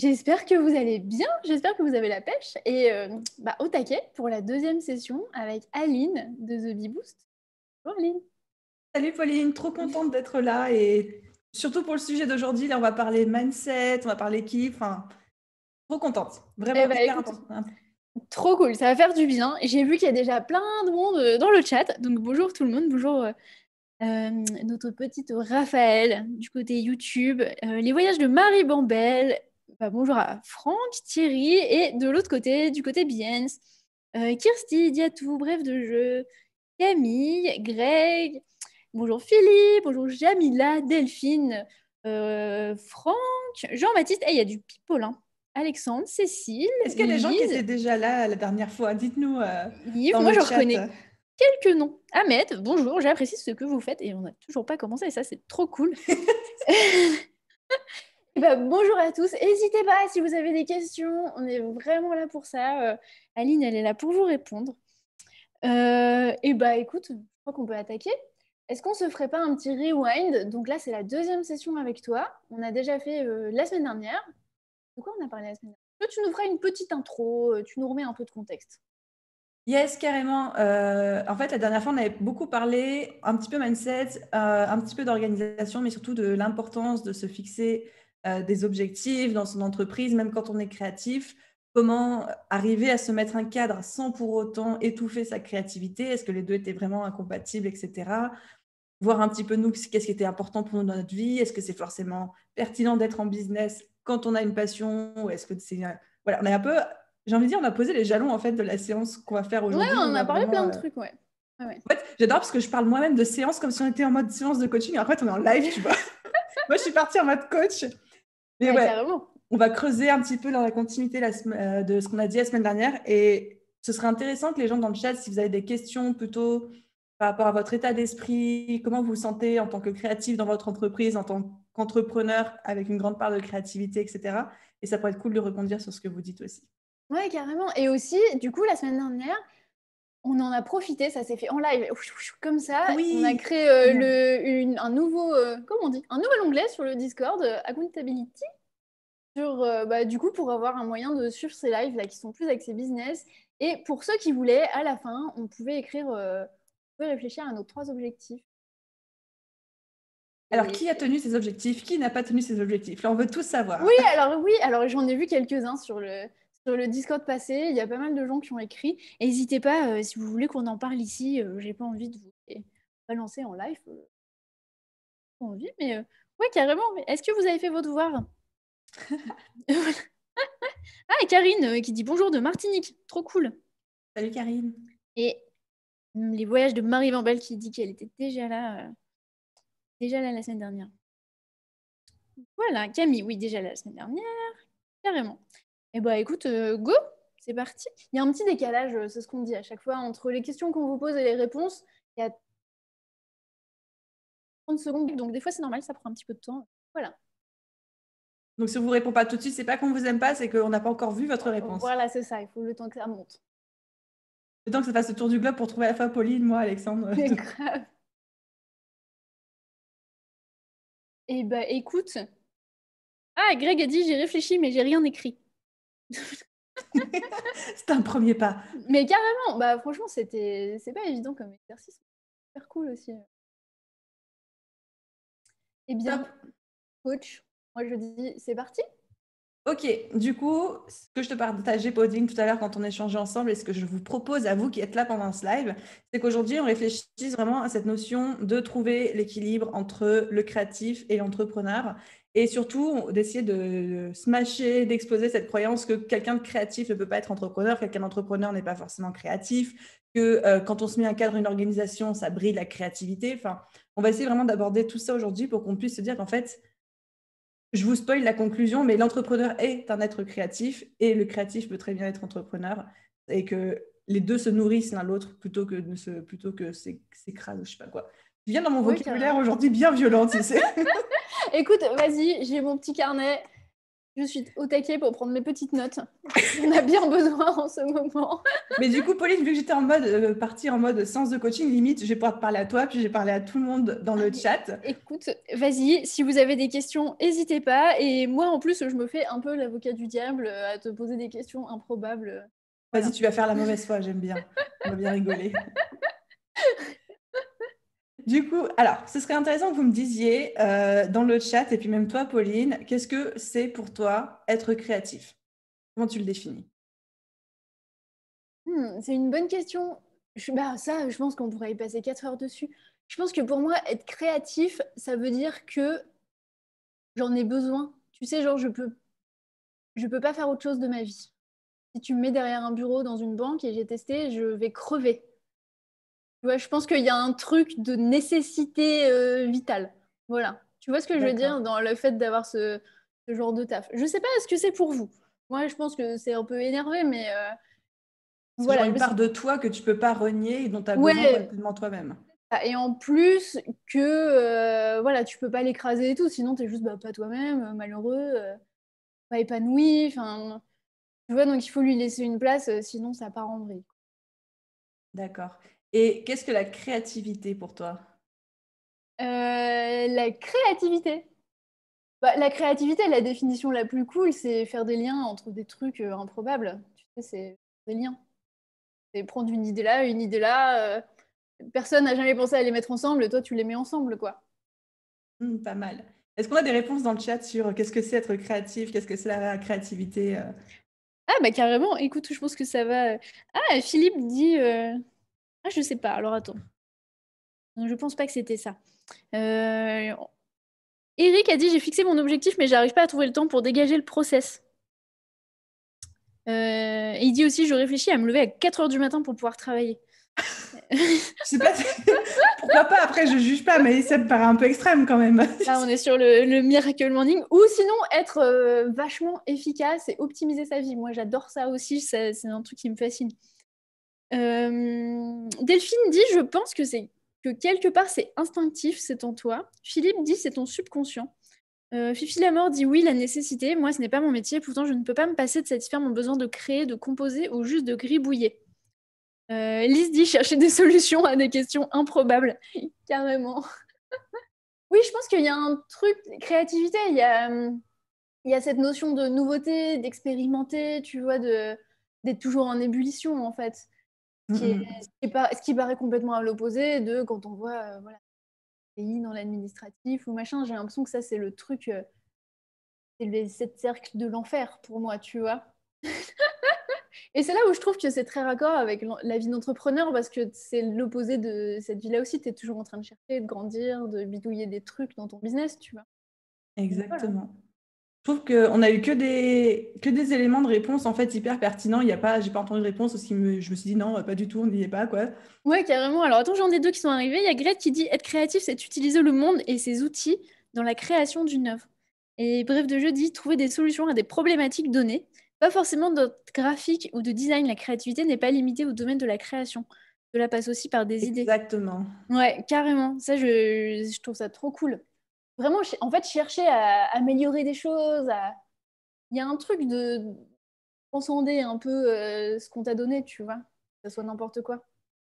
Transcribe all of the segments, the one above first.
J'espère que vous allez bien, j'espère que vous avez la pêche et euh, bah, au taquet pour la deuxième session avec Aline de The Bee Boost. Bonjour Aline. Salut Pauline, trop contente d'être là et surtout pour le sujet d'aujourd'hui, là on va parler mindset, on va parler équipe, enfin, trop contente, vraiment eh bah, hein. Trop cool, ça va faire du bien. J'ai vu qu'il y a déjà plein de monde euh, dans le chat, donc bonjour tout le monde, bonjour euh, notre petite Raphaël du côté YouTube, les voyages de Marie Bambel, bah, bonjour à Franck, Thierry et de l'autre côté, du côté Biens, euh, Kirsty, Diatou, Bref de Jeu, Camille, Greg, bonjour Philippe, bonjour Jamila, Delphine, euh, Franck, Jean-Baptiste, eh, il y a du Pipolin. Hein. Alexandre, Cécile. Est-ce qu'il y a des gens qui étaient déjà là la dernière fois Dites-nous. Euh, moi je reconnais quelques noms. Ahmed, bonjour, j'apprécie ce que vous faites et on n'a toujours pas commencé et ça c'est trop cool. Eh ben, bonjour à tous. N'hésitez pas si vous avez des questions. On est vraiment là pour ça. Euh, Aline, elle est là pour vous répondre. et euh, eh bah ben, écoute, je crois qu'on peut attaquer. Est-ce qu'on se ferait pas un petit rewind Donc là, c'est la deuxième session avec toi. On a déjà fait euh, la semaine dernière. pourquoi on a parlé la semaine dernière Tu nous feras une petite intro. Tu nous remets un peu de contexte. Yes, carrément. en fait, la dernière fois, on avait beaucoup parlé un petit peu mindset, un petit peu d'organisation, mais surtout de l'importance de se fixer euh, des objectifs dans son entreprise, même quand on est créatif. Comment euh, arriver à se mettre un cadre sans pour autant étouffer sa créativité Est-ce que les deux étaient vraiment incompatibles, etc. Voir un petit peu nous, qu'est-ce qui était important pour nous dans notre vie Est-ce que c'est forcément pertinent d'être en business quand on a une passion Ou est-ce que c'est... Euh, voilà, on est un peu... J'ai envie de dire, on a posé les jalons en fait de la séance qu'on va faire aujourd'hui. Ouais, on, a, parlé plein de trucs, ouais. j'adore parce que je parle moi-même de séance comme si on était en mode séance de coaching. En fait, on est en live, tu vois. moi, je suis partie en mode coach. Mais ouais, on va creuser un petit peu dans la continuité euh, de ce qu'on a dit la semaine dernière. Et ce serait intéressant que les gens dans le chat, si vous avez des questions plutôt par rapport à votre état d'esprit, comment vous vous sentez en tant que créatif dans votre entreprise, en tant qu'entrepreneur avec une grande part de créativité, etc. Et ça pourrait être cool de rebondir sur ce que vous dites aussi. Oui, carrément. Et aussi, du coup, la semaine dernière, on en a profité, ça s'est fait en live, comme ça. On a créé euh, un nouveau, euh, comment on dit, un nouvel onglet sur le Discord, euh, Accountability, sur, bah, du coup pour avoir un moyen de suivre ces lives là qui sont plus avec axés business. Et pour ceux qui voulaient, à la fin, on pouvait écrire, on pouvait réfléchir à nos trois objectifs. Alors, qui a tenu ses objectifs Qui n'a pas tenu ses objectifs Là, on veut tout savoir. Oui, alors oui, alors j'en ai vu quelques-uns sur le, sur le Discord passé, il y a pas mal de gens qui ont écrit. N'hésitez pas, euh, si vous voulez qu'on en parle ici, euh, j'ai pas envie de vous relancer en live. Euh, pas envie, mais ouais, carrément. Est-ce que vous avez fait vos devoirs Ah, et Karine qui dit bonjour de Martinique, trop cool. Salut Karine. Et mm, les voyages de Marie Van qui dit qu'elle était déjà là, déjà là la semaine dernière. Voilà, Camille, oui, déjà la semaine dernière, carrément. Eh bah, écoute, euh, go, c'est parti. Il y a un petit décalage, euh, c'est ce qu'on dit à chaque fois, entre les questions qu'on vous pose et les réponses. Il y a 30 secondes, donc des fois c'est normal, ça prend un petit peu de temps. Voilà. Donc si on vous répond pas tout de suite, c'est pas qu'on vous aime pas, c'est qu'on n'a pas encore vu votre réponse. Voilà, c'est ça. Il faut le temps que ça monte. Le temps que ça fasse le tour du globe pour trouver la fois Pauline, moi, Alexandre. C'est grave. Eh bah, écoute. Ah, Greg a dit j'ai réfléchi mais j'ai rien écrit. c'est un premier pas. Mais carrément, bah franchement, c'était c'est pas évident comme exercice. Super cool aussi. Eh bien, coach, moi je dis c'est parti. Ok, du coup, ce que je te partageais, Pauline, tout à l'heure quand on échangeait ensemble et ce que je vous propose à vous qui êtes là pendant ce live, c'est qu'aujourd'hui, on réfléchisse vraiment à cette notion de trouver l'équilibre entre le créatif et l'entrepreneur et surtout, d'essayer de smasher, d'exposer cette croyance que quelqu'un de créatif ne peut pas être entrepreneur, quelqu'un d'entrepreneur n'est pas forcément créatif, que euh, quand on se met un cadre, une organisation, ça brille la créativité. Enfin, on va essayer vraiment d'aborder tout ça aujourd'hui pour qu'on puisse se dire qu'en fait, je vous spoil la conclusion, mais l'entrepreneur est un être créatif et le créatif peut très bien être entrepreneur et que les deux se nourrissent l'un l'autre plutôt que de ou plutôt que je sais pas quoi viens dans mon vocabulaire aujourd'hui bien violente, tu sais. Écoute, vas-y, j'ai mon petit carnet. Je suis au taquet pour prendre mes petites notes. On a bien besoin en ce moment. Mais du coup, Pauline, vu que j'étais en mode euh, partie, partir en mode sens de coaching, limite, je vais pouvoir te parler à toi, puis j'ai parlé à tout le monde dans le ah, chat. Écoute, vas-y, si vous avez des questions, n'hésitez pas. Et moi, en plus, je me fais un peu l'avocat du diable euh, à te poser des questions improbables. Vas-y, tu vas faire la mauvaise foi, j'aime bien. On va bien rigoler. Du coup, alors, ce serait intéressant que vous me disiez euh, dans le chat, et puis même toi, Pauline, qu'est-ce que c'est pour toi être créatif Comment tu le définis hmm, C'est une bonne question. Je, bah, ça, je pense qu'on pourrait y passer 4 heures dessus. Je pense que pour moi, être créatif, ça veut dire que j'en ai besoin. Tu sais, genre, je peux, je peux pas faire autre chose de ma vie. Si tu me mets derrière un bureau dans une banque et j'ai testé, je vais crever je pense qu'il y a un truc de nécessité euh, vitale. Voilà. Tu vois ce que je veux dire dans le fait d'avoir ce, genre de taf. Je sais pas, ce que c'est pour vous Moi, je pense que c'est un peu énervé, mais euh, voilà. Genre une part de toi que tu peux pas renier et dont tu as besoin complètement toi-même. Ah, et en plus que euh, voilà, tu peux pas l'écraser et tout, sinon tu es juste bah, pas toi-même, euh, malheureux, euh, pas épanoui. Enfin, tu vois, donc il faut lui laisser une place, sinon ça part en vrille. D'accord. Et qu'est-ce que la créativité pour toi euh, La créativité bah, La créativité, la définition la plus cool, c'est faire des liens entre des trucs euh, improbables. Tu sais, c'est des liens. C'est prendre une idée là, une idée là. Euh, personne n'a jamais pensé à les mettre ensemble, toi tu les mets ensemble, quoi. Mmh, pas mal. Est-ce qu'on a des réponses dans le chat sur qu'est-ce que c'est être créatif, qu'est-ce que c'est la créativité Ah bah carrément, écoute, je pense que ça va. Ah, Philippe dit ah, je sais pas. Alors attends. Je je pense pas que c'était ça. Euh, Eric a dit j'ai fixé mon objectif, mais je n'arrive pas à trouver le temps pour dégager le process. Euh, il dit aussi je réfléchis à me lever à 4 heures du matin pour pouvoir travailler. je sais pas pourquoi pas. Après, je juge pas, mais ça me paraît un peu extrême quand même. Ah, on est sur le, miracle morning. Ou sinon, être euh, vachement efficace et optimiser sa vie. Moi, j'adore ça aussi. C'est un truc qui me fascine. Euh, Delphine dit Je pense que c'est que quelque part c'est instinctif, c'est en toi. Philippe dit C'est ton subconscient. Euh, Fifi la mort dit Oui, la nécessité. Moi, ce n'est pas mon métier. Pourtant, je ne peux pas me passer de satisfaire mon besoin de créer, de composer ou juste de gribouiller. Euh, Lise dit Chercher des solutions à des questions improbables. Carrément. oui, je pense qu'il y a un truc, créativité, il y a, hum, il y a cette notion de nouveauté, d'expérimenter, tu vois, d'être toujours en ébullition en fait. Mmh, mmh. ce, qui paraît, complètement à l'opposé de quand on voit euh, voilà, pays dans l'administratif ou machin. J'ai l'impression que ça, c'est le truc, euh, c'est le sept de l'enfer pour moi, tu vois. Et c'est là où je trouve que c'est très raccord avec la vie d'entrepreneur parce que c'est l'opposé de cette vie-là aussi. Tu es toujours en train de chercher, de grandir, de bidouiller des trucs dans ton business, tu vois. Exactement. Je trouve qu'on a eu que des, que des éléments de réponse en fait hyper pertinents. Il y a pas, j'ai pas entendu de réponse aussi. je me suis dit non, pas du tout, on n'y est pas quoi. Ouais, carrément. Alors attends, j'en ai deux qui sont arrivés. Il y a Grete qui dit être créatif, c'est utiliser le monde et ses outils dans la création d'une œuvre. Et Bref de jeu dit trouver des solutions à des problématiques données. Pas forcément d'autres graphique ou de design. La créativité n'est pas limitée au domaine de la création. Cela passe aussi par des idées. Exactement. Ouais, carrément. Ça, je trouve ça trop cool vraiment, en fait, chercher à améliorer des choses. Il y a un truc de transcender un peu euh, ce qu'on t'a donné, tu vois, que ce soit n'importe quoi.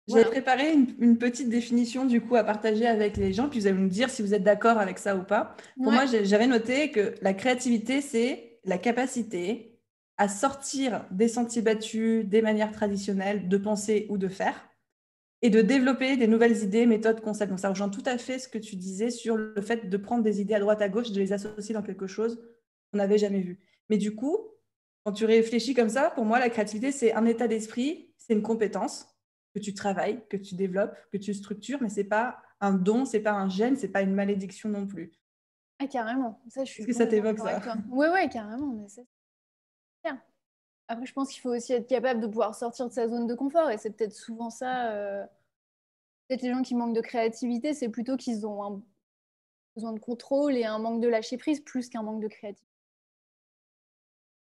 J'ai préparé une, petite définition du coup à partager avec les gens, puis vous allez me dire si vous êtes d'accord avec ça ou pas. Pour moi, j'avais noté que la créativité, c'est la capacité à sortir des sentiers battus, des manières traditionnelles de penser ou de faire, et de développer des nouvelles idées, méthodes, concepts. Donc ça rejoint tout à fait ce que tu disais sur le fait de prendre des idées à droite, à gauche, de les associer dans quelque chose qu'on n'avait jamais vu. Mais du coup, quand tu réfléchis comme ça, pour moi, la créativité, c'est un état d'esprit, c'est une compétence que tu travailles, que tu développes, que tu structures, mais c'est pas un don, c'est pas un gène, c'est pas une malédiction non plus. Ah, carrément. Ça, Est-ce que ça t'évoque ça Oui, oui, carrément. Après, je pense qu'il faut aussi être capable de pouvoir sortir de sa zone de confort. Et c'est peut-être souvent ça. Euh, peut-être les gens qui manquent de créativité, c'est plutôt qu'ils ont un besoin de contrôle et un manque de lâcher prise plus qu'un manque de créativité.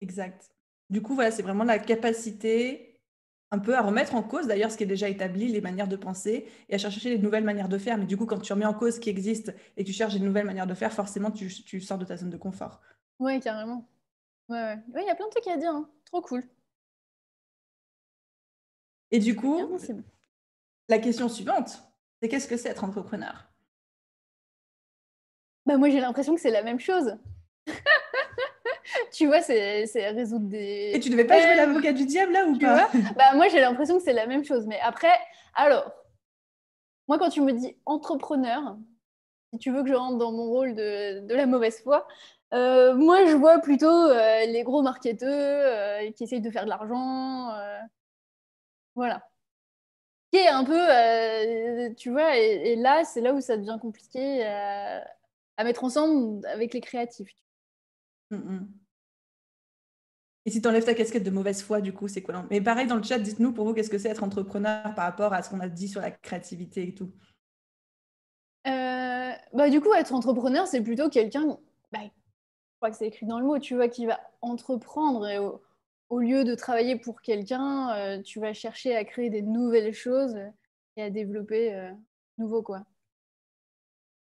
Exact. Du coup, voilà, c'est vraiment la capacité un peu à remettre en cause d'ailleurs ce qui est déjà établi, les manières de penser, et à chercher des nouvelles manières de faire. Mais du coup, quand tu remets en cause ce qui existe et que tu cherches des nouvelles manières de faire, forcément, tu, sors de ta zone de confort. Oui, carrément. Ouais, ouais. Il y a plein de trucs à dire. Hein. Trop cool. Et du coup, la question suivante, c'est qu'est-ce que c'est être entrepreneur bah moi j'ai l'impression que c'est la même chose. tu vois, c'est résoudre des. Et tu devais pas jouer l'avocat du diable là ou pas Bah moi j'ai l'impression que c'est la même chose. Mais après, alors, moi quand tu me dis entrepreneur, si tu veux que je rentre dans mon rôle de la mauvaise foi, euh, moi, je vois plutôt euh, les gros marketeurs euh, qui essayent de faire de l'argent. voilà. Qui est un peu, tu vois, et, là, c'est là où ça devient compliqué à mettre ensemble avec les créatifs. Mm, mm. Et si tu enlèves ta casquette de mauvaise foi, du coup, c'est quoi Mais pareil, dans le chat, dites-nous pour vous, qu'est-ce que c'est être entrepreneur par rapport à ce qu'on a dit sur la créativité et tout bah, Du coup, être entrepreneur, c'est plutôt quelqu'un bah, crois que c'est écrit dans le mot, tu vois, qu'il va entreprendre. Et au, lieu de travailler pour quelqu'un, euh, tu vas chercher à créer des nouvelles choses et à développer euh, nouveau, quoi.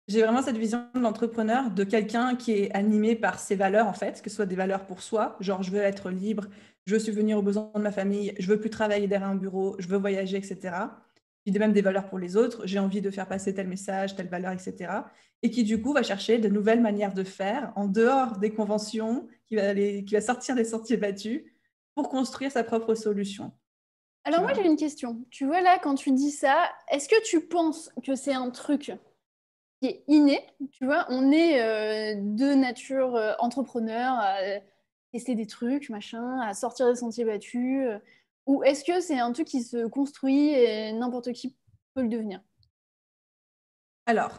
J'ai vraiment cette vision de l'entrepreneur, de quelqu'un qui est animé par ses valeurs, en fait, que ce soit des valeurs pour soi, genre je veux être libre, je veux subvenir aux besoins de ma famille, je veux plus travailler derrière un bureau, je veux voyager, etc puis même des valeurs pour les autres, j'ai envie de faire passer tel message, telle valeur, etc. Et qui du coup va chercher de nouvelles manières de faire en dehors des conventions, qui va, qui va sortir des sentiers battus pour construire sa propre solution. Alors moi j'ai une question. Tu vois là, quand tu dis ça, est-ce que tu penses que c'est un truc qui est inné Tu vois, on est euh, de nature euh, entrepreneur, à euh, tester des trucs, machin, à sortir des sentiers battus. Ou est-ce que c'est un truc qui se construit et n'importe qui peut le devenir Alors,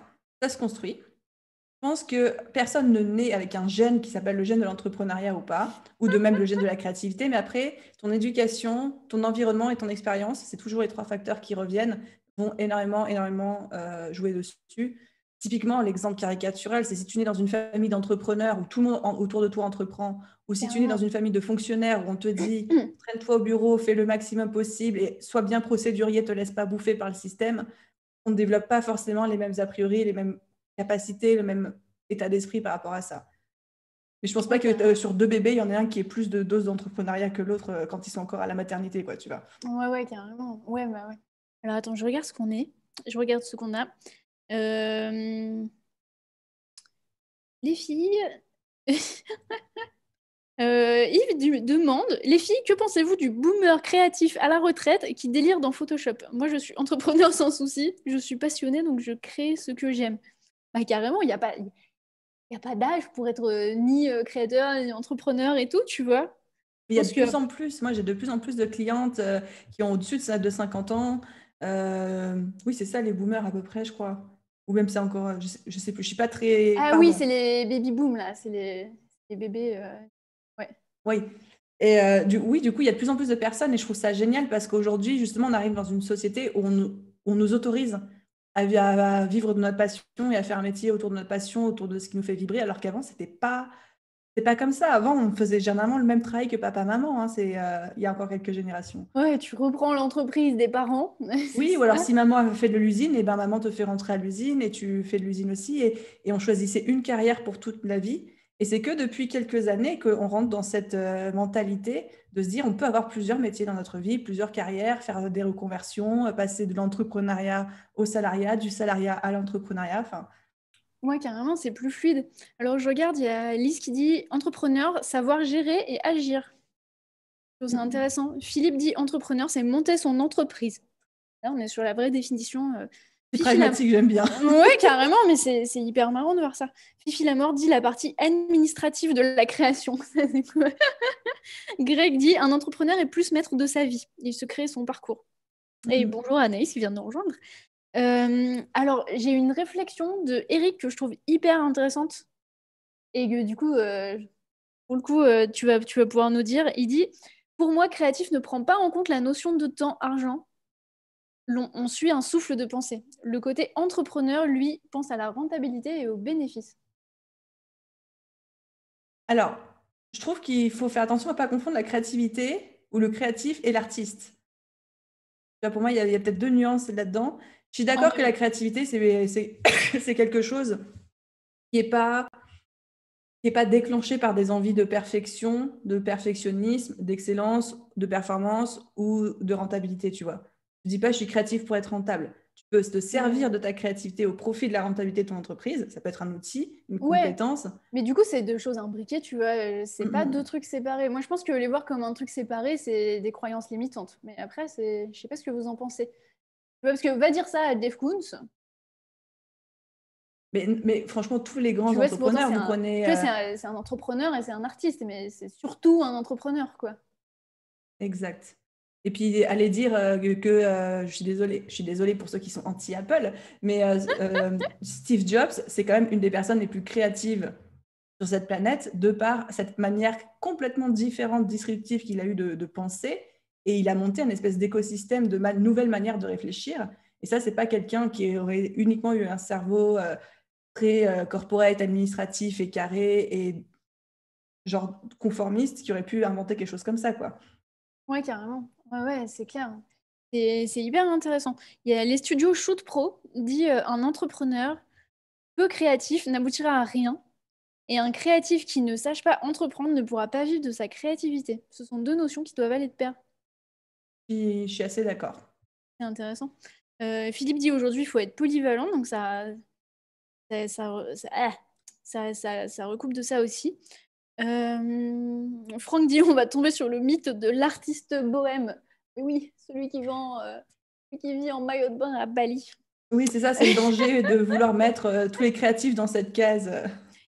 ça se construit. Je pense que personne ne naît avec un gène qui s'appelle le gène de l'entrepreneuriat ou pas, ou de même le gène de la créativité, mais après, ton éducation, ton environnement et ton expérience, c'est toujours les trois facteurs qui reviennent, vont énormément, énormément euh, jouer dessus. Typiquement, l'exemple caricatural, c'est si tu es dans une famille d'entrepreneurs où tout le monde autour de toi entreprend, ou si tu es dans une famille de fonctionnaires où on te dit traîne-toi au bureau, fais le maximum possible et sois bien procédurier, te laisse pas bouffer par le système, on ne développe pas forcément les mêmes a priori, les mêmes capacités, le même état d'esprit par rapport à ça. Mais je pense pas que euh, sur deux bébés, il y en ait un qui ait plus de doses d'entrepreneuriat que l'autre euh, quand ils sont encore à la maternité, quoi, tu vois. Ouais, ouais, carrément. Ouais, bah ouais. Alors attends, je regarde ce qu'on est, je regarde ce qu'on a. Euh, les filles. Euh, Yves demande Les filles, que pensez-vous du boomer créatif à la retraite qui délire dans Photoshop Moi, je suis entrepreneur sans souci, je suis passionnée, donc je crée ce que j'aime. Bah, carrément, il n'y a pas, a pas d'âge pour être euh, ni créateur, ni entrepreneur et tout, tu vois. Il y a de plus en plus. Moi, j'ai de plus en plus de clientes qui ont au-dessus de, de 50 ans. oui, c'est ça, les boomers à peu près, je crois. Ou même c'est encore, je sais, sais plus, je suis pas très. Ah oui, c'est les baby boom là, c'est les, bébés. Euh, oui. Et euh, du, oui, du coup, il y a de plus en plus de personnes et je trouve ça génial parce qu'aujourd'hui, justement, on arrive dans une société où on, nous autorise à, vivre de notre passion et à faire un métier autour de notre passion, autour de ce qui nous fait vibrer, alors qu'avant, c'était pas c'est pas comme ça. Avant, on faisait généralement le même travail que papa-maman. Hein. C'est euh, il y a encore quelques générations. Ouais, tu reprends l'entreprise des parents. oui, ou alors si maman fait de l'usine, et eh ben maman te fait rentrer à l'usine et tu fais de l'usine aussi. Et, on choisissait une carrière pour toute la vie. Et c'est que depuis quelques années qu'on rentre dans cette euh, mentalité de se dire on peut avoir plusieurs métiers dans notre vie, plusieurs carrières, faire des reconversions, euh, passer de l'entrepreneuriat au salariat, du salariat à l'entrepreneuriat. Enfin, moi, carrément, c'est plus fluide. Alors, je regarde, il y a Lise qui dit entrepreneur, savoir gérer et agir. Chose mmh. intéressant. Philippe dit entrepreneur, c'est monter son entreprise. Là, on est sur la vraie définition. Euh, c'est pragmatique, j'aime bien. oui, carrément, mais c'est hyper marrant de voir ça. Fifi Lamor dit la partie administrative de la création. Greg dit un entrepreneur est plus maître de sa vie. Il se crée son parcours. Et mmh. bonjour Anaïs qui vient de nous rejoindre. Euh, alors, j'ai une réflexion de Eric que je trouve hyper intéressante et que du coup, euh, pour le coup, euh, tu, vas, pouvoir nous dire. Il dit Pour moi, créatif ne prend pas en compte la notion de temps-argent. On, suit un souffle de pensée. Le côté entrepreneur, lui, pense à la rentabilité et aux bénéfices. Alors, je trouve qu'il faut faire attention à ne pas confondre la créativité ou le créatif et l'artiste. Pour moi, il y a peut-être deux nuances là-dedans. Je suis d'accord que la créativité, c'est quelque chose qui n'est pas, pas déclenché par des envies de perfection, de perfectionnisme, d'excellence, de performance ou de rentabilité, tu vois. dis pas je suis créatif pour être rentable. Tu peux te servir de ta créativité au profit de la rentabilité de ton entreprise. Ça peut être un outil, une compétence. Mais du coup, c'est deux choses imbriquées, tu vois. Euh, c'est pas deux trucs séparés. Moi, je pense que les voir comme un truc séparé, c'est des croyances limitantes. Mais après, je ne sais pas ce que vous en pensez. Parce que va dire ça à Dave Coons. Mais, franchement, tous les grands entrepreneurs, vous prenez. Euh, c'est un, entrepreneur et c'est un artiste, mais c'est surtout un entrepreneur, quoi. Exact. Et puis allez dire euh, que, euh, je suis désolée, je suis désolée pour ceux qui sont anti-Apple, mais Steve Jobs, c'est quand même une des personnes les plus créatives sur cette planète, de par cette manière complètement différente, disruptive qu'il a eu de penser, et il a monté un espèce d'écosystème de ma nouvelles manières de réfléchir. Et ça, c'est pas quelqu'un qui aurait uniquement eu un cerveau euh, très euh, administratif et carré et genre conformiste qui aurait pu inventer quelque chose comme ça, quoi. carrément. Ouais, c'est clair. C'est hyper intéressant. Il y a les studios Shoot Pro dit euh, un entrepreneur peu créatif n'aboutira à rien et un créatif qui ne sache pas entreprendre ne pourra pas vivre de sa créativité. Ce sont deux notions qui doivent aller de pair je suis assez d'accord. C'est intéressant. Euh, Philippe dit aujourd'hui il faut être polyvalent, donc ça, ça, ça, ah, ça, recoupe de ça aussi. Euh, Franck dit on va tomber sur le mythe de l'artiste bohème. Oui, celui qui, vend, euh, celui qui vit en maillot de bain à Bali. Oui, c'est ça, c'est le danger de vouloir mettre tous les créatifs dans cette case.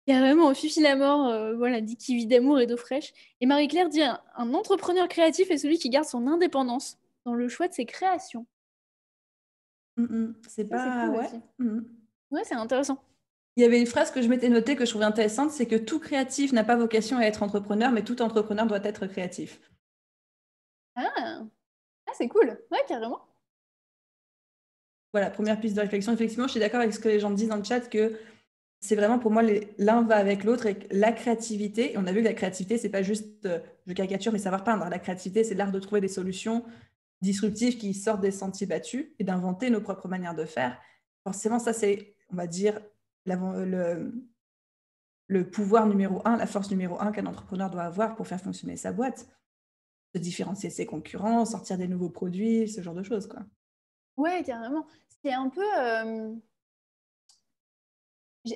Carrément, Fifi la mort euh, voilà, dit qui vit d'amour et d'eau fraîche. Et Marie-Claire dit un, entrepreneur créatif est celui qui garde son indépendance dans le choix de ses créations. Mm, mm. c'est pas. Cool, mm, ouais, c'est intéressant. Il y avait une phrase que je m'étais notée que je trouvais intéressante c'est que tout créatif n'a pas vocation à être entrepreneur, mais tout entrepreneur doit être créatif. Ah, ah c'est cool. Ouais, carrément. Voilà, première piste de réflexion. Effectivement, je suis d'accord avec ce que les gens disent dans le chat que c'est vraiment pour moi l'un va avec l'autre et la créativité. on a vu que la créativité, c'est pas juste je euh, caricature mais savoir peindre. La créativité, c'est l'art de trouver des solutions disruptives qui sortent des sentiers battus et d'inventer nos propres manières de faire. Forcément, ça c'est, on va dire, le, le pouvoir numéro un, la force numéro un qu'un entrepreneur doit avoir pour faire fonctionner sa boîte, de différencier ses concurrents, sortir des nouveaux produits, ce genre de choses quoi. Ouais, carrément. C'est un peu euh,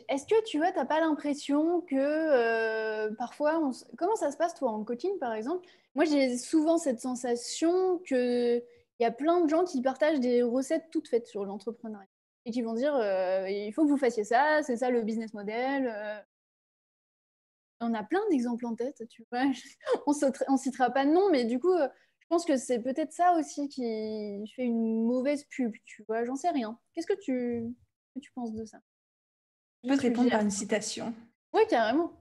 est-ce que tu vois, t'as pas l'impression que euh, parfois, comment ça se passe toi en coaching par exemple Moi, j'ai souvent cette sensation qu'il y a plein de gens qui partagent des recettes toutes faites sur l'entrepreneuriat et qui vont dire euh, il faut que vous fassiez ça, c'est ça le business model. Euh. On a plein d'exemples en tête, tu vois. on, ne citera pas de nom, mais du coup, je pense que c'est peut-être ça aussi qui fait une mauvaise pub, tu vois. J'en sais rien. Qu'est-ce tu, que tu penses de ça je peux te répondre par une citation. Oui, carrément.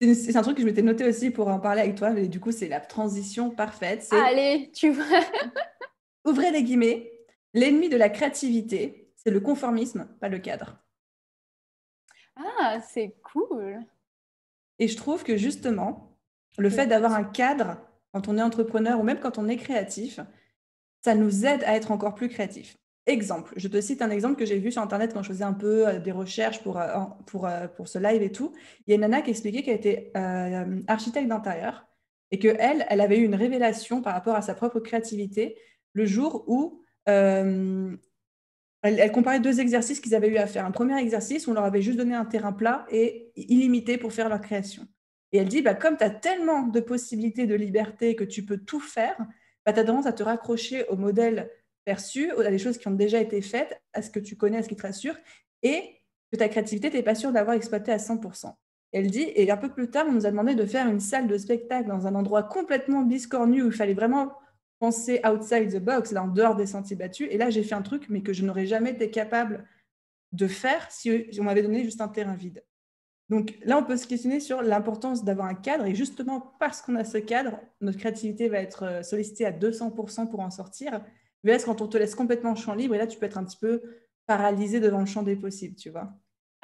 C'est un truc que je m'étais noté aussi pour en parler avec toi, mais du coup, c'est la transition parfaite. Allez, tu vois. Ouvrez les guillemets. L'ennemi de la créativité, c'est le conformisme, pas le cadre. Ah, c'est cool. Et je trouve que justement, le mmh. fait d'avoir un cadre quand on est entrepreneur ou même quand on est créatif, ça nous aide à être encore plus créatifs. Exemple, je te cite un exemple que j'ai vu sur Internet quand je faisais un peu euh, des recherches pour, euh, pour, euh, pour ce live et tout. Il y a une nana qui expliquait qu'elle était architecte d'intérieur et qu'elle, elle avait eu une révélation par rapport à sa propre créativité le jour où elle, comparait deux exercices qu'ils avaient eu à faire. Un premier exercice où on leur avait juste donné un terrain plat et illimité pour faire leur création. Et elle dit, bah, comme tu as tellement de possibilités de liberté que tu peux tout faire, bah, tu as tendance à te raccrocher au modèle perçu à des choses qui ont déjà été faites, à ce que tu connais, à ce qui te rassure, et que ta créativité, tu n'es pas sûr d'avoir exploité à 100%. Elle dit, et un peu plus tard, on nous a demandé de faire une salle de spectacle dans un endroit complètement biscornu où il fallait vraiment penser outside the box, là, en dehors des sentiers battus. Et là, j'ai fait un truc, mais que je n'aurais jamais été capable de faire si on m'avait donné juste un terrain vide. Donc là, on peut se questionner sur l'importance d'avoir un cadre. Et justement, parce qu'on a ce cadre, notre créativité va être euh, sollicitée à 200% pour en sortir. Mais là, quand on te laisse complètement champ libre et là, tu peux être un petit peu paralysé devant le champ des possibles, tu vois.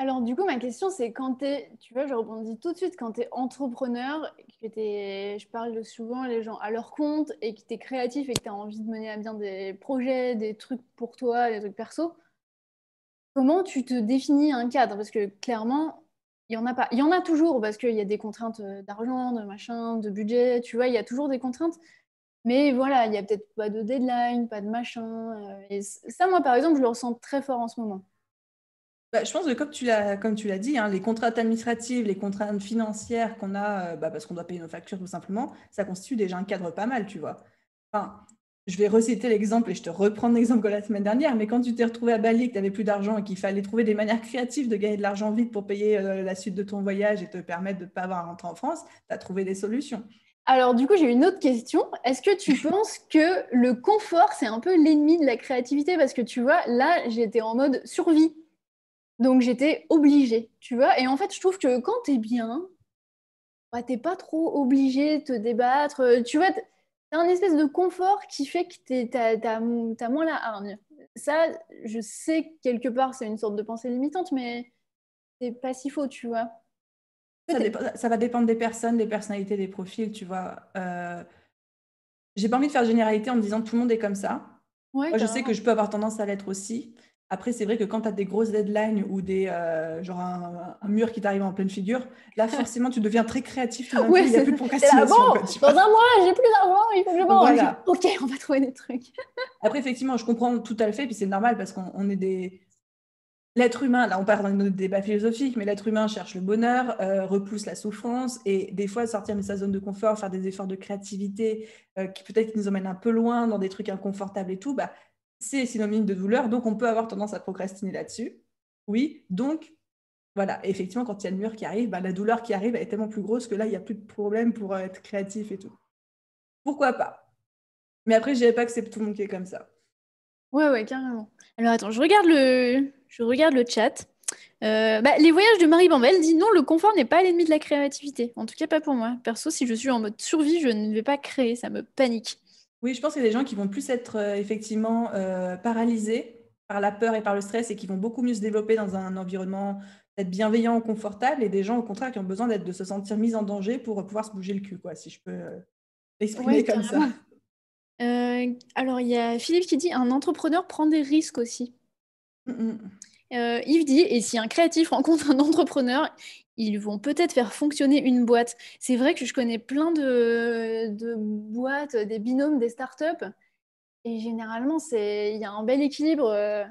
Alors, du coup, ma question, c'est quand tu es, tu vois, je rebondis tout de suite, quand tu es entrepreneur, que es, je parle souvent les gens à leur compte et que tu es créatif et que tu as envie de mener à bien des projets, des trucs pour toi, des trucs perso, comment tu te définis un cadre Parce que clairement, il y en a pas. Il y en a toujours parce qu'il y a des contraintes d'argent, de machin, de budget, tu vois, il y a toujours des contraintes. Mais voilà, il n'y a peut-être pas de deadline, pas de machin. Euh, et ça, moi, par exemple, je le ressens très fort en ce moment. Bah, je pense que comme tu l'as, comme tu l'as dit, hein, les contraintes administratives, les contraintes financières qu'on a, euh, bah, parce qu'on doit payer nos factures tout simplement, ça constitue déjà un cadre pas mal, tu vois. Enfin, je vais reciter l'exemple et je te reprends l'exemple de la semaine dernière, mais quand tu t'es retrouvé à Bali, que tu n'avais plus d'argent et qu'il fallait trouver des manières créatives de gagner de l'argent vite pour payer euh, la suite de ton voyage et te permettre de ne pas avoir à rentrer en France, tu as trouvé des solutions. Alors du coup, j'ai une autre question. Est-ce que tu penses que le confort, c'est un peu l'ennemi de la créativité Parce que tu vois, là, j'étais en mode survie. Donc j'étais obligée, tu vois. Et en fait, je trouve que quand t'es bien, bah, t'es pas trop obligé de te débattre. Tu vois, t'as un espèce de confort qui fait que t'as, t'as, moins la hargne. Ça, je sais quelque part, c'est une sorte de pensée limitante, mais c'est pas si faux, tu vois. Ça, va dépendre des personnes, des personnalités, des profils, tu vois. Euh. j'ai pas envie de faire généralité en me disant tout le monde est comme ça. Ouais, Moi, je sais que je peux avoir tendance à l'être aussi. Après, c'est vrai que quand tu as des grosses deadlines ou des, euh, genre un, mur qui t'arrive en pleine figure, là, forcément, tu deviens très créatif. il ouais, n'y a plus de procrastination. dans un mois, j'ai plus d'argent, il faut que je mange. Ok, on va trouver des trucs. Après, effectivement, je comprends tout à fait. Puis c'est normal parce qu'on est des, L'être humain, là on part dans notre débat philosophique, mais l'être humain cherche le bonheur, euh, repousse la souffrance et des fois sortir de sa zone de confort, faire des efforts de créativité euh, qui peut-être nous emmènent un peu loin dans des trucs inconfortables et tout, bah, c'est synonyme de douleur, donc on peut avoir tendance à procrastiner là-dessus. Oui, donc voilà, effectivement quand il y a le mur qui arrive, bah, la douleur qui arrive est tellement plus grosse que là il n'y a plus de problème pour euh, être créatif et tout. Pourquoi pas Mais après je dirais pas que c'est tout le monde qui est comme ça. Ouais, ouais, carrément. Alors attends, je regarde le, je regarde le chat. Euh, bah, les voyages de Marie Bambel dit non, le confort n'est pas l'ennemi de la créativité. En tout cas, pas pour moi. Perso, si je suis en mode survie, je ne vais pas créer, ça me panique. Oui, je pense qu'il y a des gens qui vont plus être euh, effectivement euh, paralysés par la peur et par le stress et qui vont beaucoup mieux se développer dans un environnement être bienveillant, confortable, et des gens au contraire qui ont besoin d'être de se sentir mis en danger pour pouvoir se bouger le cul, quoi, si je peux l'exprimer comme ça. alors il y a Philippe qui dit un entrepreneur prend des risques aussi. Mm, mm. Euh, Yves dit, et si un créatif rencontre un entrepreneur, ils vont peut-être faire fonctionner une boîte. C'est vrai que je connais plein de, boîtes, des binômes, des startups. Et généralement, il y a un bel équilibre euh,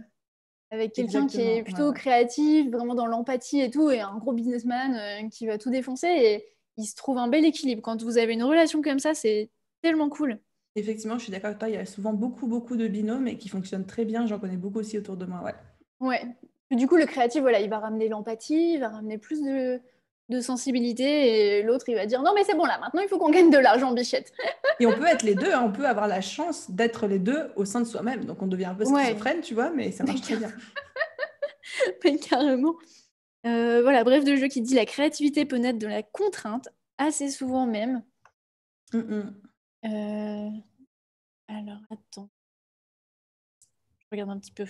avec quelqu'un qui est plutôt créatif, vraiment dans l'empathie et tout, et un gros businessman euh, qui va tout défoncer. Et il se trouve un bel équilibre. Quand vous avez une relation comme ça, c'est tellement cool. Effectivement, je suis d'accord avec toi. Il y a souvent beaucoup, beaucoup de binômes et qui fonctionnent très bien. J'en connais beaucoup aussi autour de moi. Ouais. ouais. Du coup, le créatif, voilà, il va ramener l'empathie, il va ramener plus de, sensibilité et l'autre, il va dire non, mais c'est bon là, maintenant il faut qu'on gagne de l'argent, bichette. et on peut être les deux, hein. on peut avoir la chance d'être les deux au sein de soi-même. Donc on devient un peu schizophrène, tu vois, mais ça marche très bien. carrément. Euh, voilà, bref, de jeu qui dit la créativité peut naître de la contrainte, assez souvent même. Mm, mm. Euh, alors, attends. Je regarde un petit peu.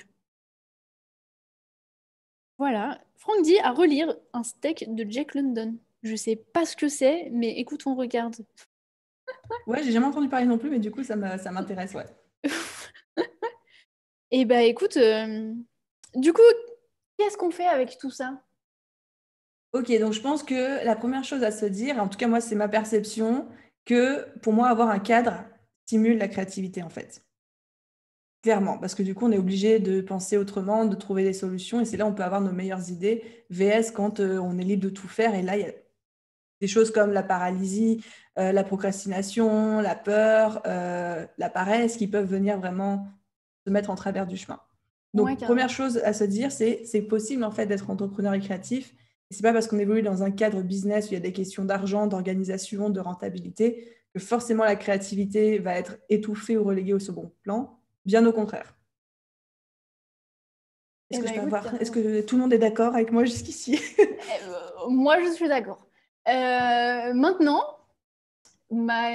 Voilà. Franck dit à relire un steak de Jack London. Je sais pas ce que c'est, mais écoute, on regarde. ouais, j'ai jamais entendu parler non plus, mais du coup, ça m'intéresse, ouais. Et eh bah ben, écoute, euh, du coup, qu'est-ce qu'on fait avec tout ça Ok, donc je pense que la première chose à se dire, en tout cas moi c'est ma perception, que pour moi avoir un cadre, stimule la créativité en fait. Clairement, parce que du coup, on est obligé de penser autrement, de trouver des solutions, et c'est là qu'on on peut avoir nos meilleures idées. VS, quand euh, on est libre de tout faire, et là, il y a des choses comme la paralysie, euh, la procrastination, la peur, euh, la paresse, qui peuvent venir vraiment se mettre en travers du chemin. Donc, première chose à se dire, c'est c'est possible en fait d'être entrepreneur et créatif. C'est pas parce qu'on évolue dans un cadre business où il y a des questions d'argent, d'organisation, de rentabilité forcément la créativité va être étouffée ou reléguée au second plan. Bien au contraire. Est-ce eh ben, que, tout le monde est d'accord avec moi jusqu'ici eh, Moi, je suis d'accord. Euh, maintenant, ma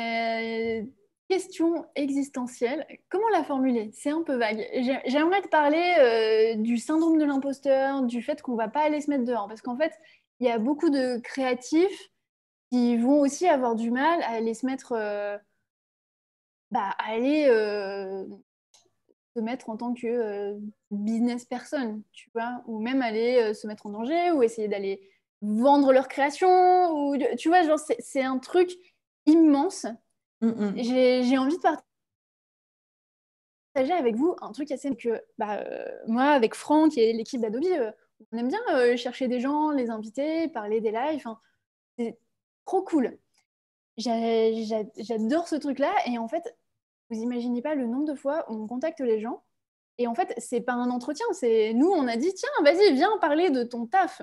question existentielle, comment la formuler C'est un peu vague. J'aimerais te parler euh, du syndrome de l'imposteur, du fait qu'on ne va pas aller se mettre dehors, parce qu'en fait, il y a beaucoup de créatifs ils vont aussi avoir du mal à aller se mettre, euh, bah, aller euh, se mettre en tant que euh, business personne, tu vois, ou même aller se mettre en danger, ou essayer d'aller vendre leur création, ou tu vois, genre c'est un truc immense. Mmh, mmh. J'ai envie de partager avec vous un truc assez que bah, moi avec Franck et l'équipe d'Adobe on aime bien chercher des gens les inviter parler des lives trop cool. J'adore ce truc-là. Et en fait, vous imaginez pas le nombre de fois où on contacte les gens. Et en fait, c'est pas un entretien. C'est nous, on a dit tiens, vas-y, viens parler de ton taf.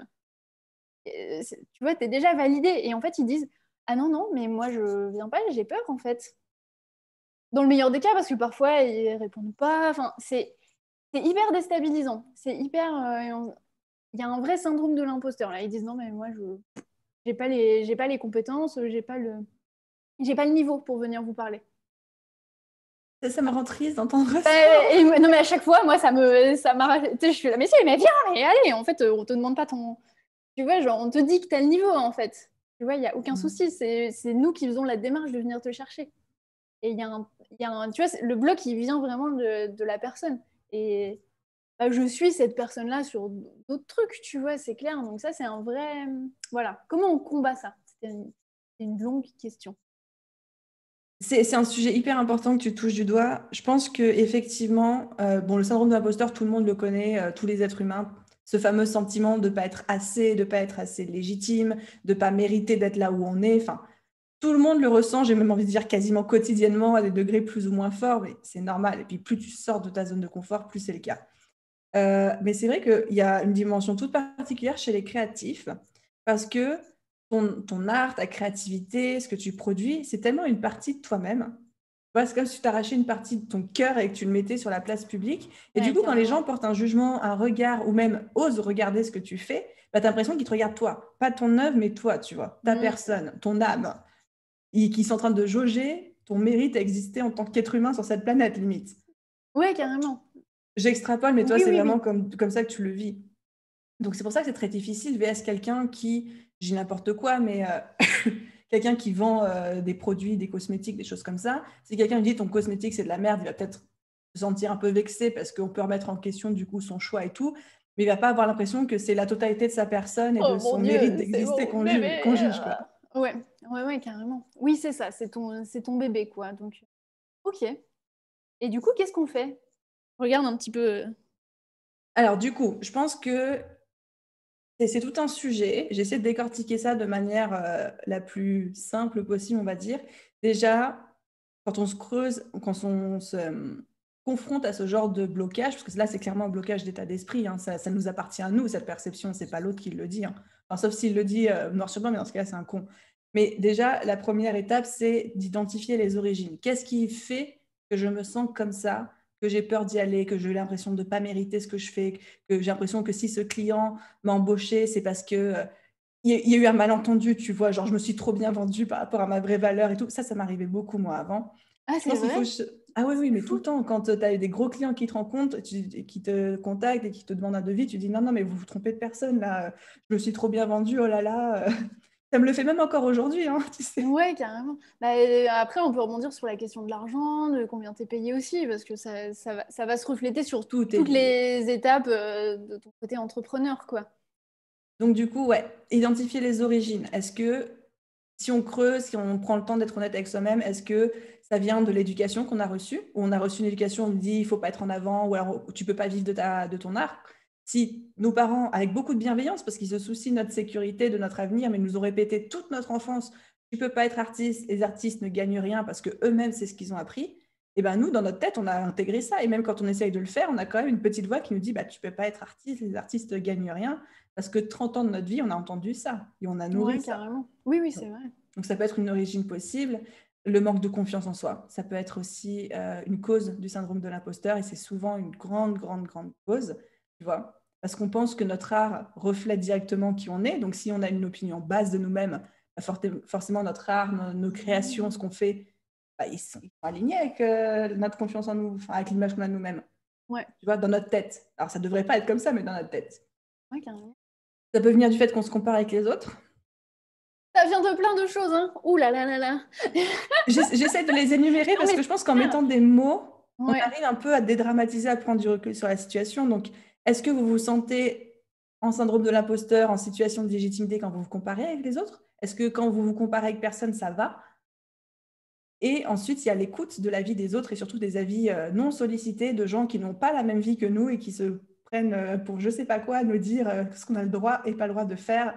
Euh, tu vois, tu es déjà validé. Et en fait, ils disent ah non, non, mais moi, je viens pas, j'ai peur en fait. Dans le meilleur des cas, parce que parfois, ils répondent pas. Enfin, c'est hyper déstabilisant. C'est hyper. Euh, il y a un vrai syndrome de l'imposteur. Là, ils disent non, mais moi, je j'ai pas les j'ai pas les compétences, euh, j'ai pas le j'ai pas le niveau pour venir vous parler. Ça, me rend triste d'entendre ça. Euh, non, mais à chaque fois, moi, ça me. Ça je suis là, mais si, mais viens, mais allez, en fait, euh, on te demande pas ton. Tu vois, genre, on te dit que as le niveau, en fait. Tu vois, il n'y a aucun mmh. souci. C'est nous qui faisons la démarche de venir te chercher. Et il y, a un. Tu vois, le bloc, il vient vraiment de, de la personne. Et bah, je suis cette personne-là sur d'autres trucs, tu vois, c'est clair. Donc ça, c'est un vrai... Voilà, comment on combat ça C'est une, longue question. C'est un sujet hyper important que tu touches du doigt. Je pense que effectivement, euh, le syndrome de l'imposteur, tout le monde le connaît, euh, tous les êtres humains, ce fameux sentiment de ne pas être assez, de ne pas être assez légitime, de ne pas mériter d'être là où on est. Enfin, tout le monde le ressent, j'ai même envie de dire quasiment quotidiennement à des degrés plus ou moins forts, mais c'est normal. Et puis plus tu sors de ta zone de confort, plus c'est le cas. Euh, mais c'est vrai qu'il y a une dimension toute particulière chez les créatifs parce que ton, art, ta créativité, ce que tu produis, c'est tellement une partie de toi-même. C'est comme si tu t'arrachais une partie de ton cœur et que tu le mettais sur la place publique. Et du coup, quand les gens portent un jugement, un regard ou même osent regarder ce que tu fais, bah, tu as l'impression qu'ils te regardent toi. Pas ton œuvre, mais toi, tu vois, ta mmh. personne, ton âme. Et qui sont en train de jauger ton mérite à exister en tant qu'être humain sur cette planète, limite. oui carrément. J'extrapole, mais toi, c'est vraiment Comme, comme ça que tu le vis. Donc, c'est pour ça que c'est très difficile. VS, quelqu'un qui, j'ai n'importe quoi, mais euh, quelqu'un qui vend euh, des produits, des cosmétiques, des choses comme ça. Si quelqu'un dit ton cosmétique, c'est de la merde, il va peut-être se sentir un peu vexé parce qu'on peut remettre en question, du coup, son choix et tout. Mais il va pas avoir l'impression que c'est la totalité de sa personne et de oh, son mérite d'exister qu'on juge. Qu euh, ouais. ouais, ouais, carrément. Oui, c'est ça, c'est ton, ton bébé, quoi. Donc, ok. Et du coup, qu'est-ce qu'on fait Regarde un petit peu. Euh. Alors, du coup, je pense que c'est tout un sujet. J'essaie de décortiquer ça de manière euh, la plus simple possible, on va dire. Déjà, quand on se creuse, quand on se euh, confronte à ce genre de blocage, parce que là, c'est clairement un blocage d'état d'esprit, hein, ça, ça, nous appartient à nous, cette perception, c'est pas l'autre qui le dit. Hein. sauf s'il le dit noir sur blanc, mais dans ce cas-là, c'est un con. Mais déjà, la première étape, c'est d'identifier les origines. Qu'est-ce qui fait que je me sens comme ça que j'ai peur d'y aller, que j'ai l'impression de ne pas mériter ce que je fais, que j'ai l'impression que si ce client m'a embauché, c'est parce que euh, il y, a eu un malentendu, tu vois, genre je me suis trop bien vendue par rapport à ma vraie valeur et tout. Ça, ça m'arrivait beaucoup, moi, avant. Ah, c'est vrai Ah oui, oui, mais tout le temps, quand euh, tu as des gros clients qui te rencontrent, qui te contactent et qui te demandent un devis, tu dis non, non, mais vous vous trompez de personne, là, euh, je me suis trop bien vendue, oh là là ça me le fait même encore aujourd'hui, hein, tu sais. Ouais, carrément. Bah, après, on peut rebondir sur la question de l'argent, de combien tu es payé aussi, parce que ça, va, se refléter sur toutes les étapes euh, de ton côté entrepreneur, quoi. Donc, du coup, ouais, identifier les origines. Est-ce que, si on creuse, si on prend le temps d'être honnête avec soi-même, est-ce que ça vient de l'éducation qu'on a reçue Ou on a reçu une éducation, on dit, il faut pas être en avant, ou alors tu peux pas vivre de, de ton art si nos parents, avec beaucoup de bienveillance, parce qu'ils se soucient de notre sécurité, de notre avenir, mais nous ont répété toute notre enfance, tu ne peux pas être artiste, les artistes ne gagnent rien parce que eux-mêmes c'est ce qu'ils ont appris. Et eh ben nous, dans notre tête, on a intégré ça. Et même quand on essaye de le faire, on a quand même une petite voix qui nous dit bah, tu peux pas être artiste, les artistes ne gagnent rien. Parce que 30 ans de notre vie, on a entendu ça et on a nourri ça. Carrément. Oui, oui, c'est vrai. Donc ça peut être une origine possible. Le manque de confiance en soi, ça peut être aussi euh, une cause du syndrome de l'imposteur et c'est souvent une grande, grande, grande cause. Tu vois parce qu'on pense que notre art reflète directement qui on est. Donc, si on a une opinion basse de nous-mêmes, bah, forcément, notre art, nos, créations, ce qu'on fait, bah, ils sont alignés avec euh, notre confiance en nous, avec l'image qu'on a de nous-mêmes. Ouais. Tu vois, dans notre tête. Alors, ça ne devrait pas être comme ça, mais dans notre tête. Ouais, Ça peut venir du fait qu'on se compare avec les autres. Ça vient de plein de choses, hein. Ouh là là là là. J'essaie de les énumérer parce que je pense qu'en mettant des mots, on arrive un peu à dédramatiser, à prendre du recul sur la situation. Donc, est-ce que vous vous sentez en syndrome de l'imposteur, en situation de légitimité quand vous vous comparez avec les autres Est-ce que quand vous vous comparez avec personne, ça va Et ensuite, il y a l'écoute de la vie des autres et surtout des avis euh, non sollicités de gens qui n'ont pas la même vie que nous et qui se prennent euh, pour je sais pas quoi, à nous dire euh, ce qu'on a le droit et pas le droit de faire,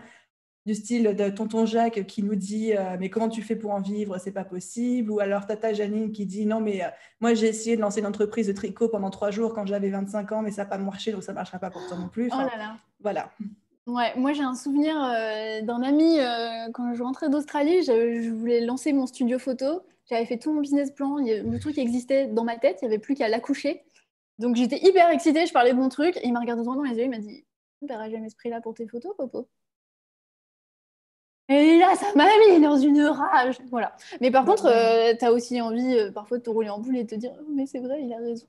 du style de tonton Jacques qui nous dit euh, mais comment tu fais pour en vivre c'est pas possible ou alors tata Janine qui dit non mais euh, moi j'ai essayé de lancer une entreprise de tricot pendant trois jours quand j'avais 25 ans mais ça n'a pas marché donc ça ne marchera pas pour toi non plus oh voilà Ouais, moi j'ai un souvenir euh, d'un ami quand je rentrais d'Australie, je, voulais lancer mon studio photo, j'avais fait tout mon business plan, le truc existait dans ma tête, il n'y avait plus qu'à l'accoucher. Donc j'étais hyper excitée, je parlais de mon truc, et il m'a regardé droit dans les yeux, il m'a dit "Tu verras jamais ce là pour tes photos, Popo." Et là, ça m'a mis dans une rage. Voilà. Mais par contre, euh, tu as aussi envie euh, parfois de te rouler en boule et de te dire oh, Mais c'est vrai, il a raison.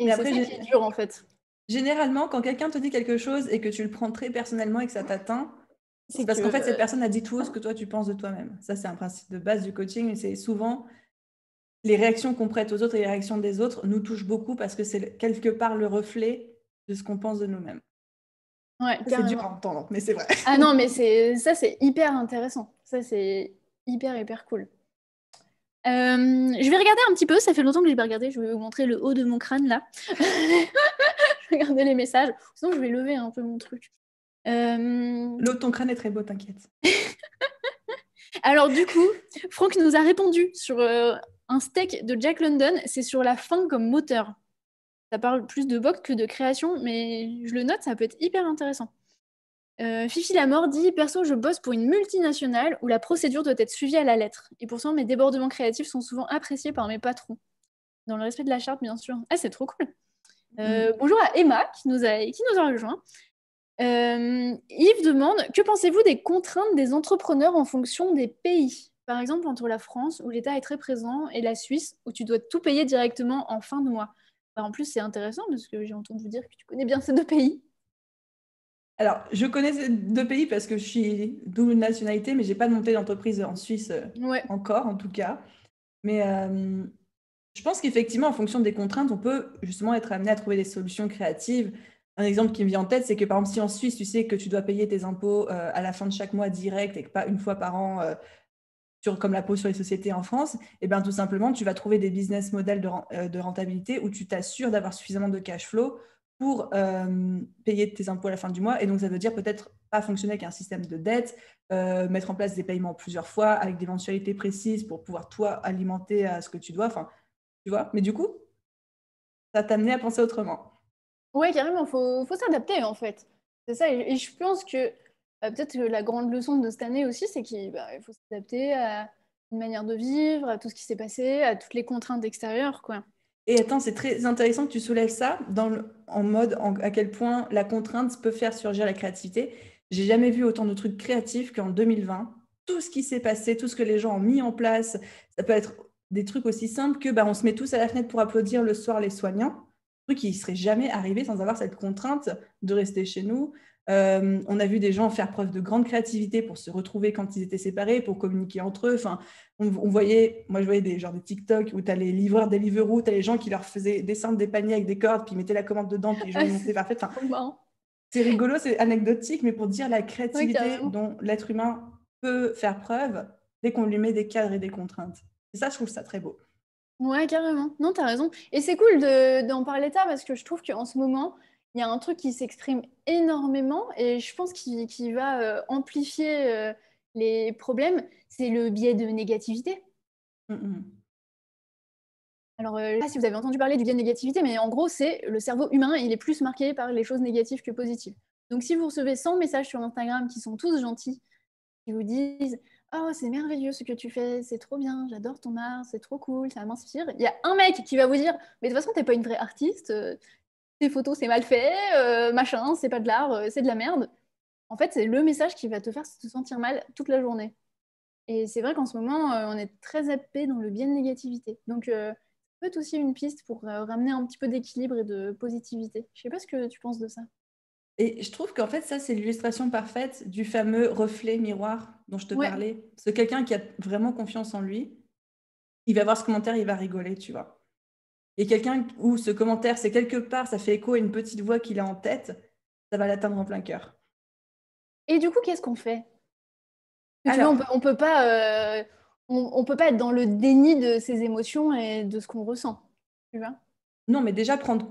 Et après, c'est dur en fait. Généralement, quand quelqu'un te dit quelque chose et que tu le prends très personnellement et que ça t'atteint, c'est parce qu'en fait, cette euh, personne a dit tout ce que toi tu penses de toi-même. Ça, c'est un principe de base du coaching. C'est souvent les réactions qu'on prête aux autres et les réactions des autres nous touchent beaucoup parce que c'est quelque part le reflet de ce qu'on pense de nous-mêmes. Ouais, c'est dur à entendre, mais c'est vrai. Ah non, mais c'est ça, c'est hyper intéressant. Ça, c'est hyper, hyper cool. Euh, je vais regarder un petit peu, ça fait longtemps que je n'ai pas regardé. Je vais vous montrer le haut de mon crâne là. je vais regarder les messages. Sinon, je vais lever un peu mon truc. Euh... haut de ton crâne est très beau, t'inquiète. Alors, du coup, Franck nous a répondu sur euh, un steak de Jack London. C'est sur la fin comme moteur ça parle plus de boxe que de création, mais je le note, ça peut être hyper intéressant. Euh, Fifi la mort dit Perso, je bosse pour une multinationale où la procédure doit être suivie à la lettre. Et pourtant, mes débordements créatifs sont souvent appréciés par mes patrons. Dans le respect de la charte, bien sûr. Ah, c'est trop cool euh, mm. Bonjour à Emma qui nous a, qui nous rejoint. Euh, Yves demande Que pensez-vous des contraintes des entrepreneurs en fonction des pays Par exemple, entre la France, où l'État est très présent, et la Suisse, où tu dois tout payer directement en fin de mois. Bah, en plus, c'est intéressant parce que j'ai entendu vous dire que tu connais bien ces deux pays. Alors, je connais ces deux pays parce que je suis double nationalité, mais je n'ai pas de d'entreprise en Suisse euh, encore, en tout cas. Mais euh, je pense qu'effectivement, en fonction des contraintes, on peut justement être amené à trouver des solutions créatives. Un exemple qui me vient en tête, c'est que par exemple, si en Suisse, tu sais que tu dois payer tes impôts euh, à la fin de chaque mois direct et pas une fois par an, comme la peau sur les sociétés en France, et eh bien tout simplement, tu vas trouver des business models de, euh, de rentabilité où tu t'assures d'avoir suffisamment de cash flow pour euh, payer tes impôts à la fin du mois. Et donc, ça veut dire peut-être pas fonctionner avec un système de dette, euh, mettre en place des paiements plusieurs fois avec des mensualités précises pour pouvoir, toi, alimenter à ce que tu dois. Enfin, tu vois. Mais du coup, ça t'a amené à penser autrement. Oui, carrément. Il faut, faut s'adapter, en fait. C'est ça. Et, je pense que euh, peut-être que la grande leçon de cette année aussi, c'est qu'il bah, faut s'adapter à une manière de vivre, à tout ce qui s'est passé, à toutes les contraintes extérieures. Quoi. Et attends, c'est très intéressant que tu soulèves ça en mode à quel point la contrainte peut faire surgir la créativité. J'ai jamais vu autant de trucs créatifs qu'en 2020. Tout ce qui s'est passé, tout ce que les gens ont mis en place, ça peut être des trucs aussi simples que bah, on se met tous à la fenêtre pour applaudir le soir les soignants, truc qui ne serait jamais arrivé sans avoir cette contrainte de rester chez nous, euh, on a vu des gens faire preuve de grande créativité pour se retrouver quand ils étaient séparés, pour communiquer entre eux. Enfin, on, voyait, moi je voyais des genres de TikTok où tu as les livreurs des Deliveroo, tu as les gens qui leur faisaient descendre des paniers avec des cordes, puis mettaient la commande dedans, puis les gens ah, montaient parfait. c'est rigolo, c'est anecdotique, mais pour dire la créativité dont l'être humain peut faire preuve dès qu'on lui met des cadres et des contraintes. Et ça, je trouve ça très beau. Ouais, carrément. Non, t'as raison. Et c'est cool d'en parler tard parce que je trouve qu'en ce moment, il y a un truc qui s'exprime énormément et je pense qu'il va euh, amplifier euh, les problèmes, c'est le biais de négativité. Mm, mm. Alors, euh, si vous avez entendu parler du biais de négativité, mais en gros, c'est le cerveau humain, il est plus marqué par les choses négatives que positives. Donc, si vous recevez 100 messages sur Instagram qui sont tous gentils, qui vous disent Oh, c'est merveilleux ce que tu fais, c'est trop bien, j'adore ton art, c'est trop cool, ça m'inspire. Il y a un mec qui va vous dire Mais de toute façon, tu n'es pas une vraie artiste, photos c'est mal fait, euh, machin, c'est pas de l'art, euh, c'est de la merde. En fait, c'est le message qui va te faire te sentir mal toute la journée. Et c'est vrai qu'en ce moment, euh, on est très happé dans le bien de négativité. Donc, ça peut être aussi une piste pour ramener un petit peu d'équilibre et de positivité. Je sais pas ce que tu penses de ça. Et je trouve qu'en fait, ça, c'est l'illustration parfaite du fameux reflet miroir dont je te parlais. C'est quelqu'un qui a vraiment confiance en lui. Il va voir ce commentaire, il va rigoler, tu vois et quelqu'un où ce commentaire, c'est quelque part, ça fait écho à une petite voix qu'il a en tête, ça va l'atteindre en plein cœur. Et du coup, qu'est-ce qu'on fait on, ne peut pas, euh, on, peut pas être dans le déni de ses émotions et de ce qu'on ressent. non, mais déjà prendre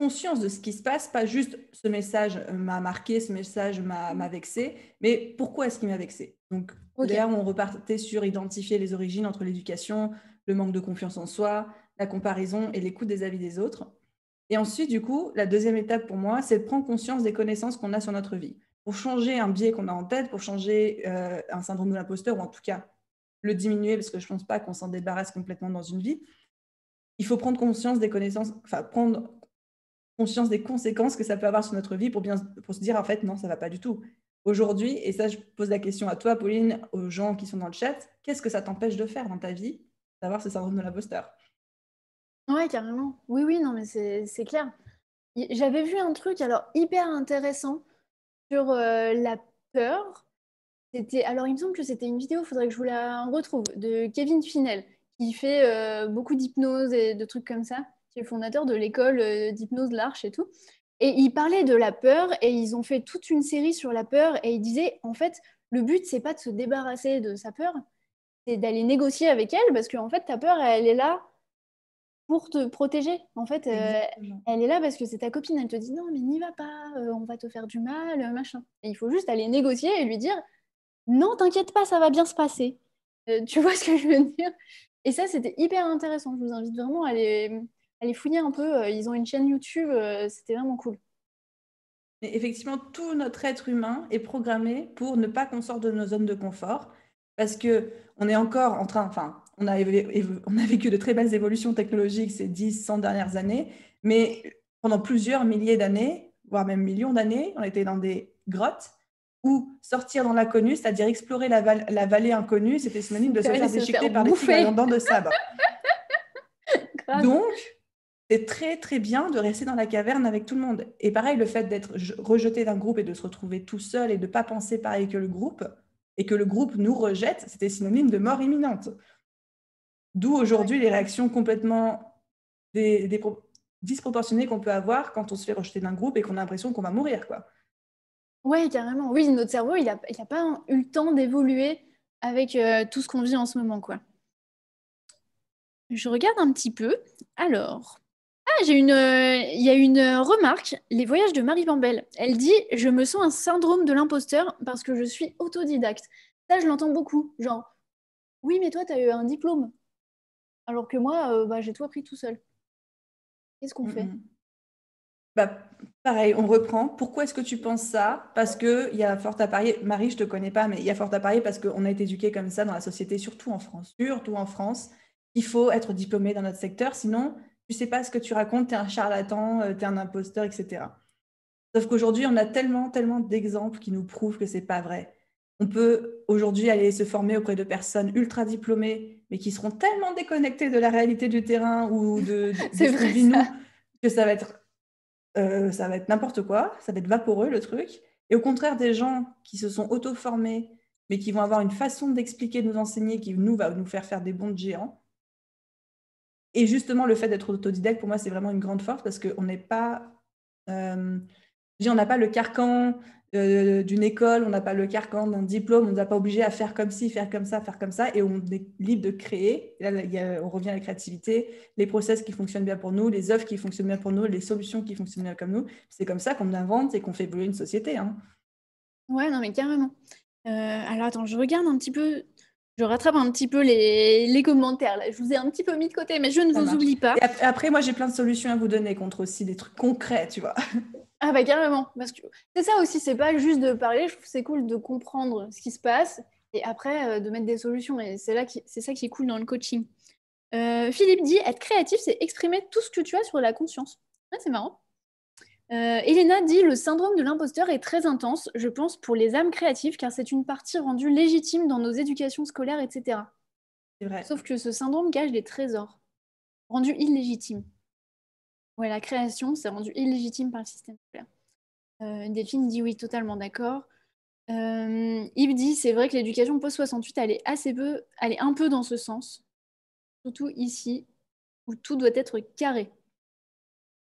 conscience de ce qui se passe, pas juste ce message m'a marqué, ce message m'a vexé, mais pourquoi est-ce qu'il m'a vexé Donc on repartait sur identifier les origines entre l'éducation, le manque de confiance en soi, la comparaison et l'écoute des avis des autres. Et ensuite, du coup, la deuxième étape pour moi, c'est de prendre conscience des connaissances qu'on a sur notre vie. Pour changer un biais qu'on a en tête, pour changer euh, un syndrome de l'imposteur, ou en tout cas le diminuer, parce que je ne pense pas qu'on s'en débarrasse complètement dans une vie, il faut prendre conscience des connaissances, enfin prendre conscience des conséquences que ça peut avoir sur notre vie pour, bien, pour se dire en fait non, ça ne va pas du tout. Aujourd'hui, et ça je pose la question à toi, Pauline, aux gens qui sont dans le chat, qu'est-ce que ça t'empêche de faire dans ta vie d'avoir ce syndrome de l'imposteur Ouais, carrément. Oui, oui, non, mais c'est clair. J'avais vu un truc alors hyper intéressant sur euh, la peur. C'était alors il me semble que c'était une vidéo, il faudrait que je vous la retrouve de Kevin Finel qui fait euh, beaucoup d'hypnose et de trucs comme ça, qui est le fondateur de l'école euh, d'hypnose l'Arche et tout. Et il parlait de la peur et ils ont fait toute une série sur la peur et il disait en fait le but c'est pas de se débarrasser de sa peur, c'est d'aller négocier avec elle parce qu'en en fait ta peur elle est là pour te protéger. En fait, euh, elle est là parce que c'est ta copine. Elle te dit non, mais n'y va pas, euh, on va te faire du mal, euh, machin. Et il faut juste aller négocier et lui dire non, t'inquiète pas, ça va bien se passer. tu vois ce que je veux dire Et ça, c'était hyper intéressant. Je vous invite vraiment à aller, fouiller un peu. Ils ont une chaîne YouTube, c'était vraiment cool. Mais effectivement, tout notre être humain est programmé pour ne pas qu'on sorte de nos zones de confort parce que on est encore en train, enfin, on a, vécu de très belles évolutions technologiques ces 10, 100 dernières années, mais pendant plusieurs milliers d'années, voire même millions d'années, on était dans des grottes où sortir dans l'inconnu, c'est-à-dire explorer la, vallée inconnue, c'était synonyme de se faire déchiqueter par des de sable. Donc, c'est très très bien de rester dans la caverne avec tout le monde. Et pareil, le fait d'être rejeté d'un groupe et de se retrouver tout seul et de ne pas penser pareil que le groupe, et que le groupe nous rejette, c'était synonyme de mort imminente. D'où aujourd'hui les réactions complètement disproportionnées qu'on peut avoir quand on se fait rejeter d'un groupe et qu'on a l'impression qu'on va mourir. quoi. Oui, carrément. Oui, notre cerveau, il n'a a pas eu le temps d'évoluer avec euh, tout ce qu'on vit en ce moment. quoi. Je regarde un petit peu. Alors, ah, j'ai une, euh, il y a une euh, remarque. Les voyages de Marie Bambel. Elle dit, je me sens un syndrome de l'imposteur parce que je suis autodidacte. Ça, je l'entends beaucoup. Genre, oui, mais toi, tu as eu un diplôme. Alors que moi, euh, bah, j'ai tout appris tout seul. Qu'est-ce qu'on mm, fait mm. bah, Pareil, on reprend. Pourquoi est-ce que tu penses ça Parce qu'il y a fort à parier, Marie, je ne te connais pas, mais il y a fort à parier parce qu'on a été éduqué comme ça dans la société, surtout en France. Surtout en France, il faut être diplômé dans notre secteur, sinon tu sais pas ce que tu racontes, tu es un charlatan, euh, tu es un imposteur, etc. Sauf qu'aujourd'hui, on a tellement, tellement d'exemples qui nous prouvent que c'est pas vrai. On peut aujourd'hui aller se former auprès de personnes ultra diplômées, mais qui seront tellement déconnectées de la réalité du terrain ou de, de, de que ça va être, euh, ça va être n'importe quoi, ça va être vaporeux le truc. Et au contraire, des gens qui se sont auto-formés, mais qui vont avoir une façon d'expliquer, de nous enseigner, qui nous va nous faire faire des bons de géants. Et justement, le fait d'être autodidacte, pour moi, c'est vraiment une grande force parce qu'on n'est pas, euh, on n'a pas le carcan d'une école, on n'a pas le carcan d'un diplôme, on n'est pas obligé à faire comme ci, faire comme ça, faire comme ça, et on est libre de créer. là, on revient à la créativité, les process qui fonctionnent bien pour nous, les œuvres qui fonctionnent bien pour nous, les solutions qui fonctionnent bien comme nous. C'est comme ça qu'on invente et qu'on fait brûler une société. Hein. Ouais, non, mais carrément. Euh, alors attends, je regarde un petit peu, je rattrape un petit peu les, commentaires. Là. Je vous ai un petit peu mis de côté, mais je ne vous oublie pas. après, moi, j'ai plein de solutions à vous donner contre aussi des trucs concrets, tu vois. Ah bah carrément, parce que c'est ça aussi, c'est pas juste de parler, je trouve c'est cool de comprendre ce qui se passe et après euh, de mettre des solutions. Et c'est là qui, c'est ça qui est cool dans le coaching. Euh, Philippe dit être créatif, c'est exprimer tout ce que tu as sur la conscience. c'est marrant. Euh, Elena dit le syndrome de l'imposteur est très intense, je pense, pour les âmes créatives, car c'est une partie rendue légitime dans nos éducations scolaires, etc. C'est vrai. Sauf que ce syndrome cache des trésors rendus illégitimes ouais, la création, s'est rendue illégitime par le système scolaire. Euh, Delphine dit oui, totalement d'accord. Euh, Yves dit c'est vrai que l'éducation post-68, elle est assez peu, elle est un peu dans ce sens, surtout ici où tout doit être carré.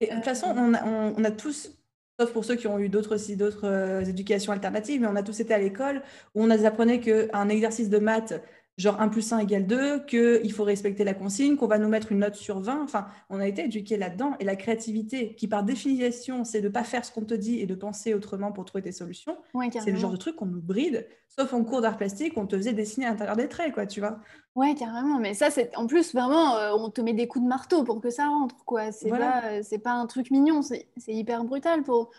Et de toute façon, euh, on a, tous sauf pour ceux qui ont eu d'autres d'autres éducations alternatives, mais on a tous été à l'école où on apprenait qu'un exercice de maths, genre 1 plus 1 égale 2, qu'il faut respecter la consigne, qu'on va nous mettre une note sur 20. Enfin, on a été éduqués là-dedans. Et la créativité, qui par définition, c'est de ne pas faire ce qu'on te dit et de penser autrement pour trouver des solutions, c'est le genre de truc qu'on nous bride. Sauf en cours d'art plastique, on te faisait dessiner à l'intérieur des traits, quoi, tu vois. Ouais, carrément. Mais ça, c'est en plus vraiment, euh, on te met des coups de marteau pour que ça rentre, quoi. C'est pas, euh, pas un truc mignon, c'est hyper brutal pour.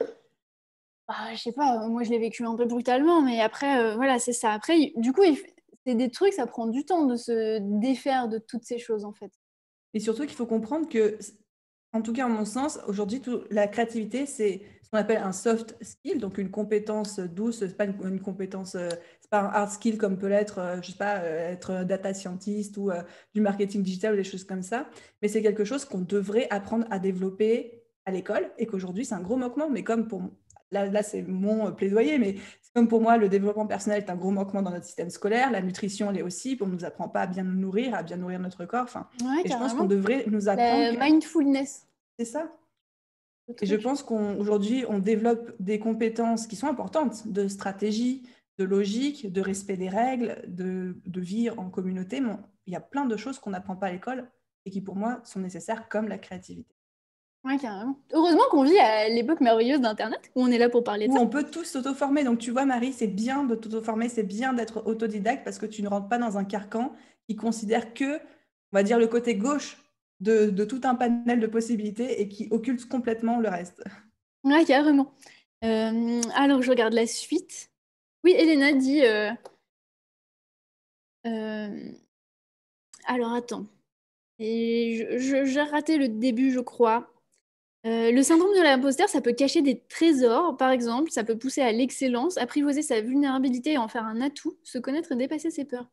Bah, je sais pas, moi je l'ai vécu un peu brutalement, mais après, euh, voilà, c'est ça. Après, du coup, c'est des trucs, ça prend du temps de se défaire de toutes ces choses en fait. Et surtout qu'il faut comprendre que, en tout cas à mon sens, aujourd'hui, la créativité, c'est ce qu'on appelle un soft skill, donc une compétence douce, pas une, compétence, euh, c'est pas un hard skill comme peut l'être, euh, je sais pas, euh, être data scientist ou du marketing digital ou des choses comme ça, mais c'est quelque chose qu'on devrait apprendre à développer à l'école et qu'aujourd'hui c'est un gros manquement, mais comme pour là, c'est mon euh, plaidoyer, mais comme pour moi, le développement personnel est un gros manquement dans notre système scolaire, la nutrition l'est aussi, on ne nous apprend pas à bien nous nourrir, à bien nourrir notre corps. Enfin, je pense qu'on devrait nous apprendre. La mindfulness. C'est ça. Et je pense qu'aujourd'hui, on, développe des compétences qui sont importantes de stratégie, de logique, de respect des règles, de, vivre en communauté. il y a plein de choses qu'on n'apprend pas à l'école et qui, pour moi, sont nécessaires, comme la créativité. Ouais, carrément. Heureusement qu'on vit à l'époque merveilleuse d'Internet où on est là pour parler de où On peut tous s'auto-former. Donc, tu vois, Marie, c'est bien de t'auto-former, c'est bien d'être autodidacte parce que tu ne rentres pas dans un carcan qui considère que, on va dire, le côté gauche de, de tout un panel de possibilités et qui occulte complètement le reste. Oui, carrément. Euh, alors, je regarde la suite. Oui, Elena dit. Euh, euh, alors, attends. Et j'ai raté le début, je crois. Euh, le syndrome de l'imposteur, ça peut cacher des trésors, par exemple, ça peut pousser à l'excellence, apprivoiser sa vulnérabilité et en faire un atout, se connaître et dépasser ses peurs.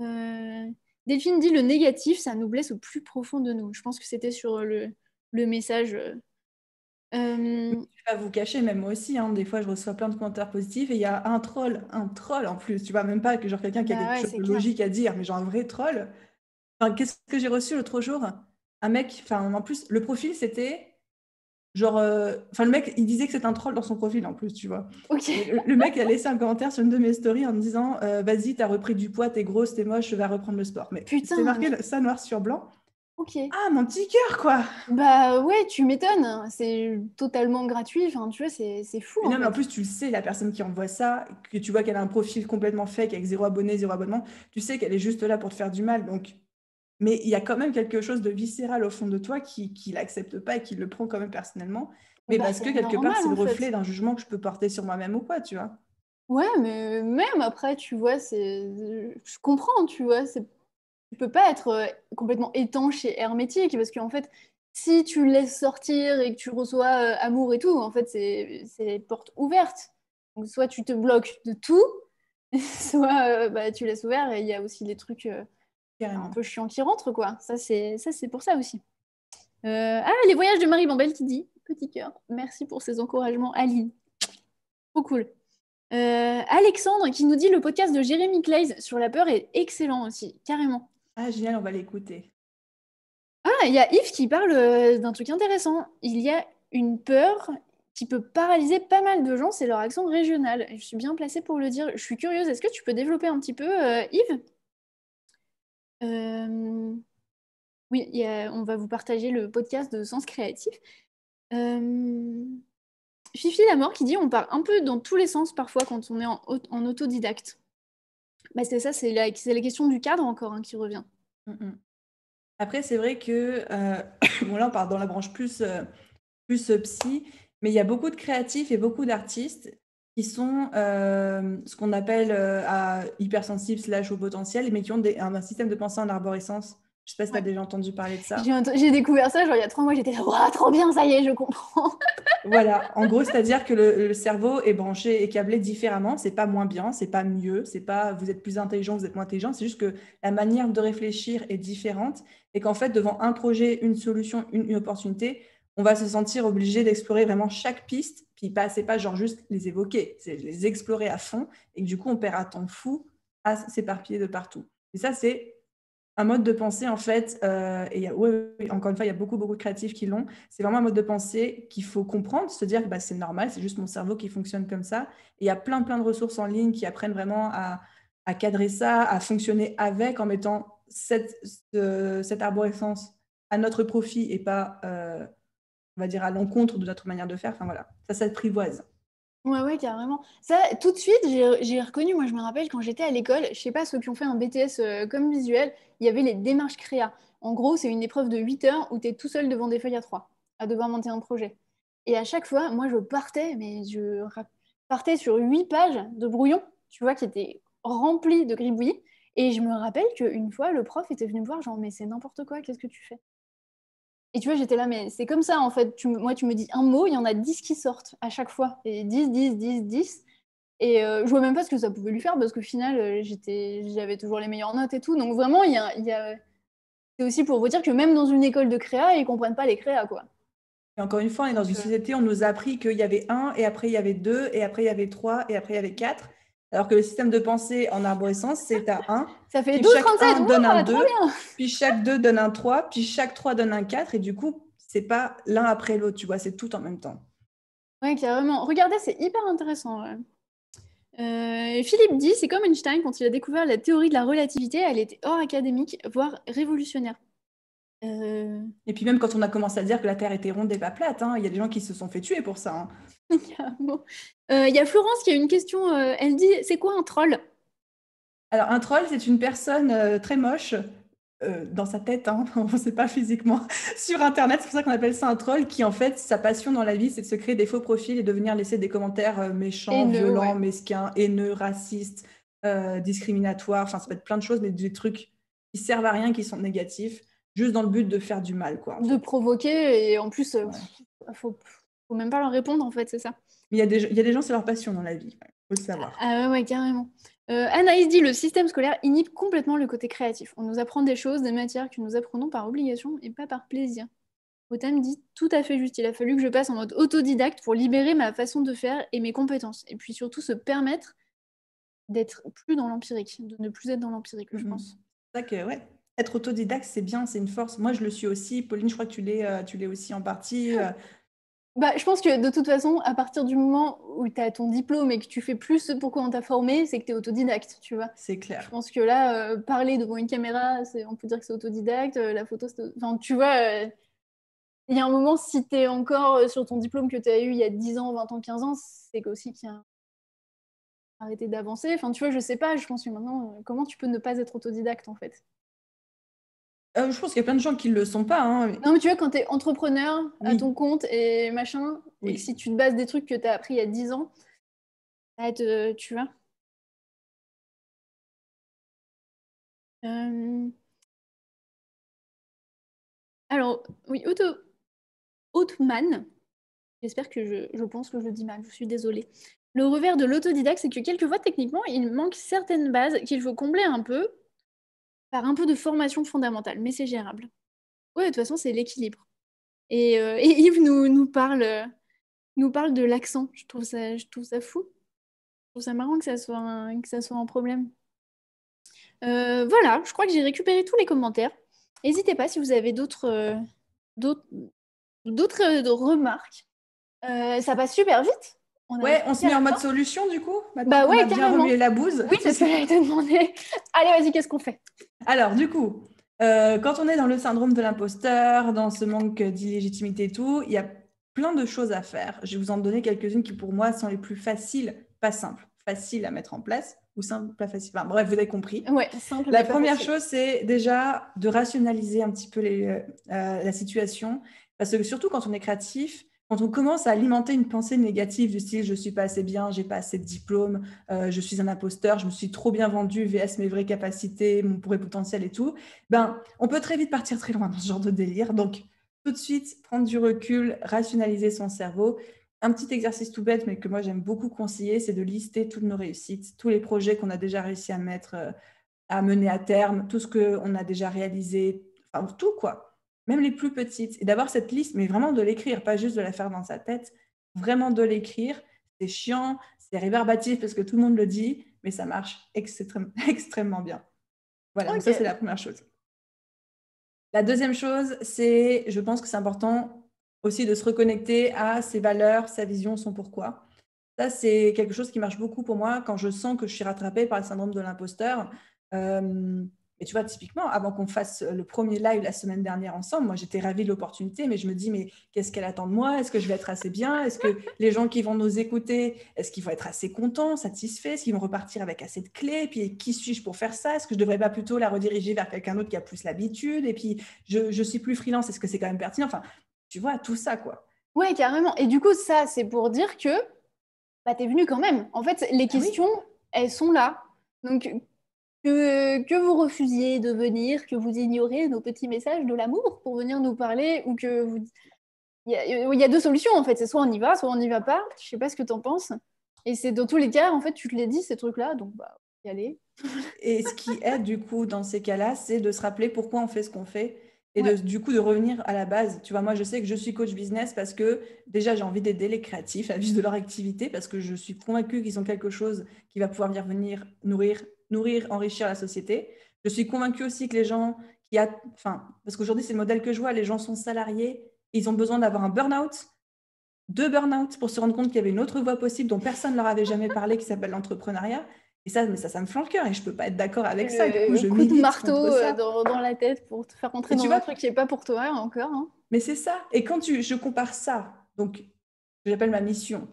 Euh, Delphine dit le négatif, ça nous blesse au plus profond de nous. Je pense que c'était sur le, message. Euh, je ne vais pas vous cacher, même moi aussi, hein, des fois je reçois plein de commentaires positifs et il y a un troll, un troll en plus. Tu vois, même pas que genre quelqu'un qui a bah quelque des de logique à dire, mais genre un vrai troll. Qu'est-ce que j'ai reçu l'autre jour un mec, enfin en plus, le profil c'était Genre, euh, enfin, le mec, il disait que c'est un troll dans son profil en plus, tu vois. Le, mec a laissé un commentaire sur une de mes stories en me disant euh, Vas-y, t'as repris du poids, t'es grosse, t'es moche, je vais reprendre le sport. Mais putain. C'est marqué ça noir sur blanc. Ok. Ah, mon petit cœur, quoi Bah ouais, tu m'étonnes. C'est totalement gratuit. Enfin, tu vois, c'est, fou. non, mais en plus, tu le sais, la personne qui envoie ça, que tu vois qu'elle a un profil complètement fake avec zéro abonné, zéro abonnement, tu sais qu'elle est juste là pour te faire du mal. Donc, mais il y a quand même quelque chose de viscéral au fond de toi qui qui l'accepte pas et qui le prend quand même personnellement. Mais bah, parce que quelque part, c'est le reflet d'un jugement que je peux porter sur moi-même ou quoi, tu vois. Ouais, mais même après, tu vois, c'est... je comprends, tu vois, c'est... tu peux pas être euh, complètement étanche et hermétique parce qu'en fait, si tu laisses sortir et que tu reçois euh, amour et tout, en fait, c'est, c'est les portes ouvertes. Donc, soit tu te bloques de tout, soit euh, bah, tu laisses ouvert et il y a aussi des trucs. Un peu chiant qui rentre, quoi. Ça, c'est pour ça aussi. Euh, ah, les voyages de Marie Bambel qui dit Petit cœur, merci pour ces encouragements, Aline. Trop cool. Euh, Alexandre qui nous dit le podcast de Jérémy Clays sur la peur est excellent aussi, carrément. Ah, génial, on va l'écouter. Ah, il y a Yves qui parle euh, d'un truc intéressant. Il y a une peur qui peut paralyser pas mal de gens, c'est leur accent régional. Je suis bien placée pour le dire. Je suis curieuse, est-ce que tu peux développer un petit peu, Yves euh, oui, on va vous partager le podcast de Sens Créatif. Euh, Fifi mort qui dit on part un peu dans tous les sens parfois quand on est en, autodidacte. Mais bah, c'est ça, c'est la, question du cadre encore hein, qui revient. Mm, mm. Après, c'est vrai que, euh, bon là on part dans la branche plus, plus psy, mais il y a beaucoup de créatifs et beaucoup d'artistes qui sont euh, ce qu'on appelle euh, hypersensibles slash au potentiel, mais qui ont un, système de pensée en arborescence. Je sais pas si tu as déjà entendu parler de ça. J'ai découvert ça, genre il y a trois mois, j'étais trop bien, ça y est, je comprends. voilà, en gros, c'est-à-dire que le, cerveau est branché et câblé différemment. C'est pas moins bien, c'est pas mieux, c'est pas vous êtes plus intelligent, vous êtes moins intelligent. C'est juste que la manière de réfléchir est différente et qu'en fait, devant un projet, une solution, une opportunité, on va se sentir obligé d'explorer vraiment chaque piste puis pas, pas genre juste les évoquer, c'est les explorer à fond et du coup on perd un temps fou à s'éparpiller de partout. Et ça c'est un mode de pensée en fait, euh, et encore une fois il y a beaucoup beaucoup de créatifs qui l'ont, c'est vraiment un mode de pensée qu'il faut comprendre, se dire que bah, c'est normal, c'est juste mon cerveau qui fonctionne comme ça. il y a plein plein de ressources en ligne qui apprennent vraiment à, cadrer ça, à fonctionner avec en mettant cette, arborescence à notre profit et pas... Euh, on va dire, à l'encontre de notre manière de faire. Enfin voilà, ça s'apprivoise. Ouais, ouais, carrément. Ça, tout de suite, j'ai reconnu, moi je me rappelle quand j'étais à l'école, je sais pas, ceux qui ont fait un BTS euh, comme visuel, il y avait les démarches créa. En gros, c'est une épreuve de 8 heures où tu es tout seul devant des feuilles à 3, à devoir monter un projet. Et à chaque fois, moi je partais, mais je partais sur 8 pages de brouillon, tu vois, qui étaient remplies de gribouillis. Et je me rappelle qu'une fois, le prof était venu me voir, genre, mais c'est n'importe quoi, qu'est-ce que tu fais et tu vois, j'étais là, mais c'est comme ça, en fait. Tu, moi, tu me dis un mot, il y en a 10 qui sortent à chaque fois. Et 10, 10, 10, 10. Et je euh, je vois même pas ce que ça pouvait lui faire, parce qu'au final, euh, j'avais toujours les meilleures notes et tout. Donc vraiment, C'est aussi pour vous dire que même dans une école de créa, ils comprennent pas les créas, quoi. Et encore une fois, on hein, dans une société, on nous a appris qu'il y avait un, et après il y avait deux, et après il y avait trois, et après il y avait quatre. Alors que le système de pensée en arborescence, c'est à un, ça fait donne un 2, puis chaque 2 donne un 3, puis chaque 3 donne un 4, et du coup, c'est pas l'un après l'autre, tu vois, c'est tout en même temps. Oui, carrément. Regardez, c'est hyper intéressant. Euh, Philippe dit, c'est comme Einstein, quand il a découvert la théorie de la relativité, elle était hors académique, voire révolutionnaire. Euh, et puis même quand on a commencé à dire que la Terre était ronde et pas plate, hein, il y a des gens qui se sont fait tuer pour ça. Hein. Euh, il y a Florence qui a une question, elle dit, c'est quoi un troll alors, un troll, c'est une personne euh, très moche. Euh, dans sa tête, hein, on ne sait pas physiquement, sur Internet, c'est pour ça qu'on appelle ça un troll, qui en fait, sa passion dans la vie, c'est de se créer des faux profils et de venir laisser des commentaires euh, méchants, violents, mesquins, haineux, racistes, discriminatoires, enfin ça peut être plein de choses, mais des trucs qui servent à rien, qui sont négatifs, juste dans le but de faire du mal. quoi. De provoquer, et en plus, il ne faut, même pas leur répondre, en fait, c'est ça. Il y, y, a des gens, c'est leur passion dans la vie, il faut le savoir. Ah ouais carrément. Euh, Anaïs dit le système scolaire inhibe complètement le côté créatif. On nous apprend des choses, des matières que nous apprenons par obligation et pas par plaisir. Otam dit tout à fait juste. Il a fallu que je passe en mode autodidacte pour libérer ma façon de faire et mes compétences. Et puis surtout se permettre d'être plus dans l'empirique, de ne plus être dans l'empirique, je mhm. pense. C'est ça que, ouais, être autodidacte, c'est bien, c'est une force. Moi, je le suis aussi. Pauline, je crois que tu l'es, euh, tu l'es aussi en partie. Ah euh, bah, je pense que de toute façon, à partir du moment où tu as ton diplôme et que tu fais plus ce pourquoi on t'a formé, c'est que tu es autodidacte, tu vois. C'est clair. Je pense que là, euh, parler devant une caméra, on peut dire que c'est autodidacte, euh, la photo, Enfin, tu vois, euh, il y a un moment, si tu es encore sur ton diplôme que tu as eu il y a 10 ans, 20 ans, 15 ans, c'est aussi qu'il y a arrêté d'avancer. Enfin, tu vois, je sais pas, je pense que maintenant, comment tu peux ne pas être autodidacte, en fait euh, je pense qu'il y a plein de gens qui ne le sont pas. Hein. Non, mais tu vois, quand tu es entrepreneur à ton compte et machin, et que si tu te bases des trucs que tu as appris il y a 10 ans, être, tu vois. Euh. Alors, oui, auto, j'espère que je, je, pense que je le dis mal, je suis désolée. Le revers de l'autodidacte, c'est que quelquefois, techniquement, il manque certaines bases qu'il faut combler un peu par un peu de formation fondamentale, mais c'est gérable. Oui, de toute façon, c'est l'équilibre. Et, euh, Yves nous, parle, euh, nous parle de l'accent. Je trouve ça, fou. Je trouve ça marrant que ça soit un, que ça soit problème. Euh, voilà, je crois que j'ai récupéré tous les commentaires. N'hésitez pas si vous avez d'autres d'autres remarques. ça passe super vite ouais, on se met en mode solution du coup Bah ouais, on a bien la bouse. Oui, c'est ce j'allais te demander. Allez, vas-y, qu'est-ce qu'on fait Alors, du coup, euh, quand on est dans le syndrome de l'imposteur, dans ce manque d'illégitimité et tout, il y a plein de choses à faire. Je vais vous en donner quelques-unes qui, pour moi, sont les plus faciles, pas simples, faciles à mettre en place ou simple, pas facile. bref, vous avez compris. Ouais, la première chose, c'est déjà de rationaliser un petit peu euh, la situation. Parce que surtout quand on est créatif, quand on commence à alimenter une pensée négative du style je suis pas assez bien, j'ai pas assez de diplôme, euh, je suis un imposteur, je me suis trop bien vendu vs mes vraies capacités, mon pourrait potentiel et tout, ben on peut très vite partir très loin dans ce genre de délire. Donc tout de suite prendre du recul, rationaliser son cerveau. Un petit exercice tout bête, mais que moi j'aime beaucoup conseiller, c'est de lister toutes nos réussites, tous les projets qu'on a déjà réussi à mettre, euh, à mener à terme, tout ce qu'on a déjà réalisé, enfin tout quoi même les plus petites. Et d'avoir cette liste, mais vraiment de l'écrire, pas juste de la faire dans sa tête, vraiment de l'écrire. C'est chiant, c'est rébarbatif parce que tout le monde le dit, mais ça marche extrêmement bien. Voilà, ça c'est la première chose. La deuxième chose, c'est, je pense que c'est important aussi de se reconnecter à ses valeurs, sa vision, son pourquoi. Ça, c'est quelque chose qui marche beaucoup pour moi quand je sens que je suis rattrapée par le syndrome de l'imposteur. Euh, et tu vois, typiquement, avant qu'on fasse le premier live la semaine dernière ensemble, moi, j'étais ravie de l'opportunité, mais je me dis, mais qu'est-ce qu'elle attend de moi Est-ce que je vais être assez bien Est-ce que les gens qui vont nous écouter, est-ce qu'ils vont être assez contents, satisfaits Est-ce qu'ils vont repartir avec assez de clés Et puis, qui suis-je pour faire ça Est-ce que je ne devrais pas plutôt la rediriger vers quelqu'un d'autre qui a plus l'habitude Et puis, je, suis plus freelance, est-ce que c'est quand même pertinent Enfin, tu vois, tout ça, quoi. Oui, carrément. Et du coup, ça, c'est pour dire que bah, tu es venu quand même. En fait, les ah questions, elles sont là. Donc, que, que, vous refusiez de venir, que vous ignorez nos petits messages de l'amour pour venir nous parler, ou que vous... Euh, il y, a, deux solutions, en fait. C'est soit on y va, soit on n'y va pas. Je sais pas ce que tu en penses. Et c'est dans tous les cas, en fait, tu te les dis, ces trucs-là, donc bah, y aller. et ce qui aide, du coup, dans ces cas-là, c'est de se rappeler pourquoi on fait ce qu'on fait et de, du coup de revenir à la base. Tu vois, moi, je sais que je suis coach business parce que déjà, j'ai envie d'aider les créatifs à vivre de leur activité parce que je suis convaincue qu'ils ont quelque chose qui va pouvoir venir nourrir nourrir, enrichir la société. Je suis convaincue aussi que les gens qui a, enfin, parce qu'aujourd'hui c'est le modèle que je vois, les gens sont salariés, ils ont besoin d'avoir un burn-out, deux burn-out pour se rendre compte qu'il y avait une autre voie possible dont personne ne leur avait jamais parlé qui s'appelle l'entrepreneuriat. Et ça, mais ça, ça me flanque le cœur et je peux pas être d'accord avec ça. du coup, de marteau euh, dans, la tête pour te faire rentrer dans tu vois, un truc qui n'est pas pour toi encore. Hein. Mais c'est ça. Et quand tu, je compare ça, donc j'appelle ma mission,